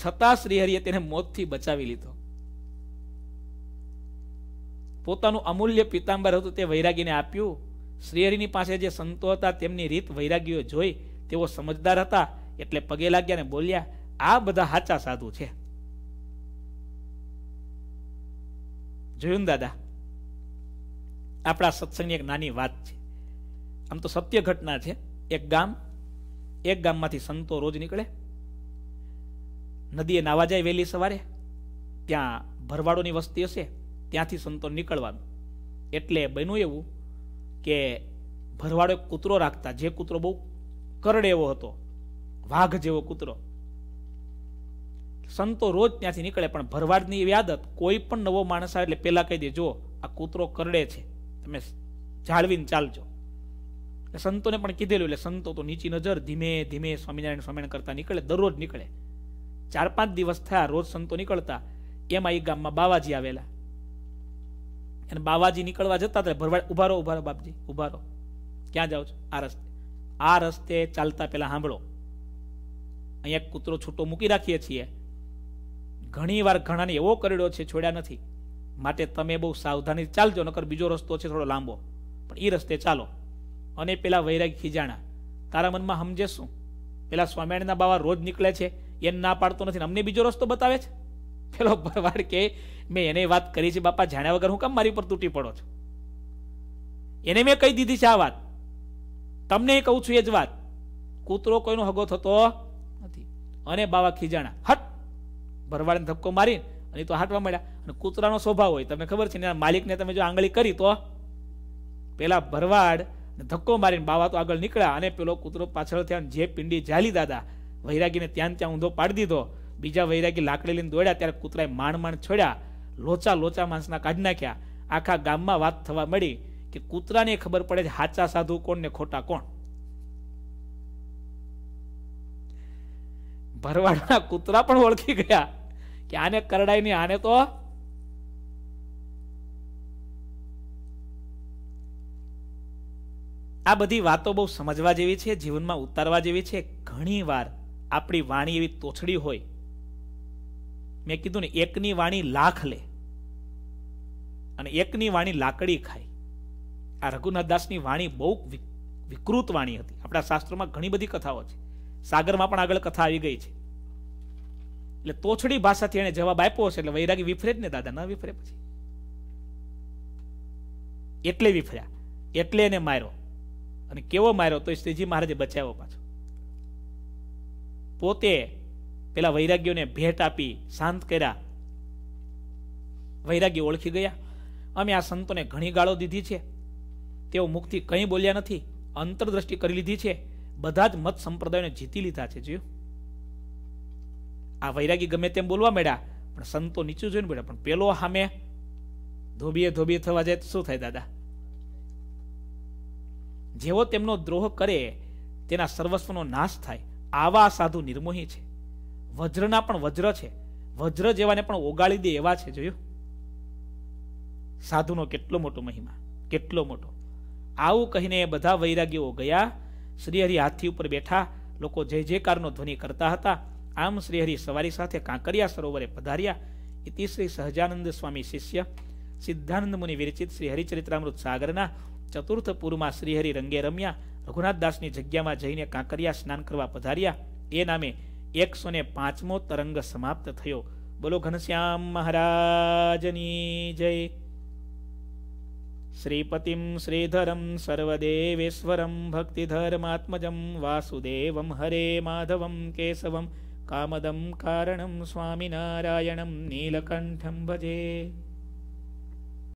છતાં શ્રીહરિએ તેને મોતથી બચાવી લીધો પોતાનું અમૂલ્ય પિતાંબર હતું તે વૈરાગીને આપ્યું શ્રીહરિની પાસે જે સંતો હતા તેમની રીત વૈરાગીઓ જોઈ તેઓ સમજદાર હતા એટલે પગે લાગ્યા ને બોલ્યા આ બધા સાચા સાધુ છે જોયું દાદા આપણા સત્સંગની એક નાની વાત છે આમ તો સત્ય ઘટના છે એક ગામ એક ગામમાંથી સંતો રોજ નીકળે નદીએ નાવા જાય વહેલી સવારે ત્યાં ભરવાડોની વસ્તી હશે ત્યાંથી સંતો નીકળવાનું એટલે બન્યું એવું કે ભરવાડો એક કૂતરો રાખતા જે કૂતરો બહુ કરડે એવો હતો વાઘ જેવો કૂતરો સંતો રોજ ત્યાંથી નીકળે પણ ભરવાડની એવી આદત કોઈ પણ નવો માણસ આવે એટલે પહેલાં કહી દે જો આ કૂતરો કરડે છે તમે જાળવીને ચાલજો એટલે સંતોને પણ કીધેલું એટલે સંતો તો નીચી નજર ધીમે ધીમે સ્વામિનારાયણ સ્વામિનારાયણ કરતા નીકળે દરરોજ નીકળે ચાર પાંચ દિવસ થયા રોજ સંતો નીકળતા એમાં એ ગામમાં બાવાજી આવેલા અને બાવાજી નીકળવા જતા ત્યારે ભરવાડ ઉભારો ઉભારો બાપજી ઉભારો ક્યાં જાઓ છો આ રસ્તે આ રસ્તે ચાલતા પેલા સાંભળો અહીંયા કૂતરો છૂટો મૂકી રાખીએ છીએ ઘણી વાર ઘણાને એવો કરડ્યો છે છોડ્યા નથી માટે તમે બહુ સાવધાની ચાલજો નકર બીજો રસ્તો છે થોડો લાંબો પણ એ રસ્તે ચાલો અને પેલા વૈરાગી ખીજાણા તારા મનમાં સમજે શું પેલા સ્વામિનારાયણના બાવા રોજ નીકળે છે એને ના પાડતો નથી અમને બીજો રસ્તો બતાવે છે પેલો ભરવાડ કે મેં એને વાત કરી છે બાપા જાણ્યા વગર હું કામ મારી પર તૂટી પડો છો એને મેં કહી દીધી છે આ વાત તમને કહું છું એ જ વાત કૂતરો કોઈનો હગો થતો નથી અને બાવા ખીજાણા હટ ભરવાડને ધક્કો મારી અને તો હાટવા માંડ્યા અને કૂતરાનો સ્વભાવ હોય તમે ખબર છે ને માલિકને તમે જો આંગળી કરી તો પેલા ભરવાડ ધક્કો મારીને બાવા તો આગળ નીકળ્યા અને પેલો કૂતરો પાછળ થયા જે પિંડી ઝાલી દાદા વૈરાગીને ત્યાં ત્યાં ઊંધો પાડી દીધો બીજા વૈરાગી લાકડી લઈને દોડ્યા ત્યારે કૂતરાએ માણ માણ છોડ્યા લોચા લોચા માણસના કાઢી નાખ્યા આખા ગામમાં વાત થવા મળી કે કૂતરાને ખબર પડે છે હાચા સાધુ કોણ ને ખોટા કોણ ભરવાડના કૂતરા પણ ઓળખી ગયા કે આને કરડાઈ નહીં આને તો આ બધી વાતો બહુ સમજવા જેવી છે જીવનમાં ઉતારવા જેવી છે ઘણીવાર આપણી વાણી એવી તોછડી હોય મેં કીધું ને એકની વાણી લાખ લે અને એકની વાણી લાકડી ખાય આ રઘુનાથ દાસની વાણી બહુ વિકૃત વાણી હતી આપણા શાસ્ત્રોમાં ઘણી બધી કથાઓ છે સાગરમાં પણ આગળ કથા આવી ગઈ છે એટલે તોછડી ભાષાથી એને જવાબ આપ્યો છે એટલે વૈરાગી વિફરે જ ને દાદા ના વિફરે પછી એટલે વિફર્યા એટલે એને માર્યો અને કેવો માર્યો તો શ્રીજી મહારાજે બચાવ્યો પાછો પોતે પેલા વૈરાગ્યોને ભેટ આપી શાંત કર્યા વૈરાગ્ય ઓળખી ગયા અમે આ સંતોને ઘણી ગાળો દીધી છે તેઓ મુખથી કંઈ બોલ્યા નથી અંતરદ્રષ્ટિ કરી લીધી છે બધા જ મત સંપ્રદાયોને જીતી લીધા છે જોયું આ વૈરાગી ગમે તેમ બોલવા મળ્યા પણ સંતો નીચું જોઈને મળ્યા પણ પેલો હામે ધોબીએ ધોબીએ થવા જાય તો શું થાય દાદા જેઓ તેમનો દ્રોહ કરે તેના સર્વસ્વનો નાશ થાય આવા સાધુ નિર્મોહી છે વજ્રના પણ વજ્ર છે વજ્ર જેવાને પણ ઓગાળી દે એવા છે જોયું સાધુનો કેટલો મોટો મહિમા કેટલો મોટો આવું કહીને બધા વૈરાગ્યો ગયા શ્રીહરિ હાથી ઉપર બેઠા લોકો જય જયકારનો ધ્વનિ કરતા હતા આમ શ્રીહરિ સવારી સાથે કાંકરિયા સરોવરે પધાર્યા ઇતિ શ્રી સહજાનંદ સ્વામી શિષ્ય સિદ્ધાનંદ મુનિ વિરચિત શ્રી હરિચરિત્રામૃત સાગરના ચતુર્થપુરમાં પૂરમાં શ્રીહરિ રંગે રમ્યા રઘુનાથદાસની જગ્યામાં જઈને કાંકરિયા સ્નાન કરવા પધાર્યા એ નામે એકસો ને પાંચમો તરંગ સમાપ્ત થયો બોલો ઘનશ્યામ મહારાજની જય શ્રીપતિ શ્રીધરમ સર્વદેવેશ્વરમ ભક્તિધર્માત્મજમ વાસુદેવમ હરે માધવમ કેશવમ કામદમ કારણમ સ્વામિનારાયણમ નીલકંઠમ ભજે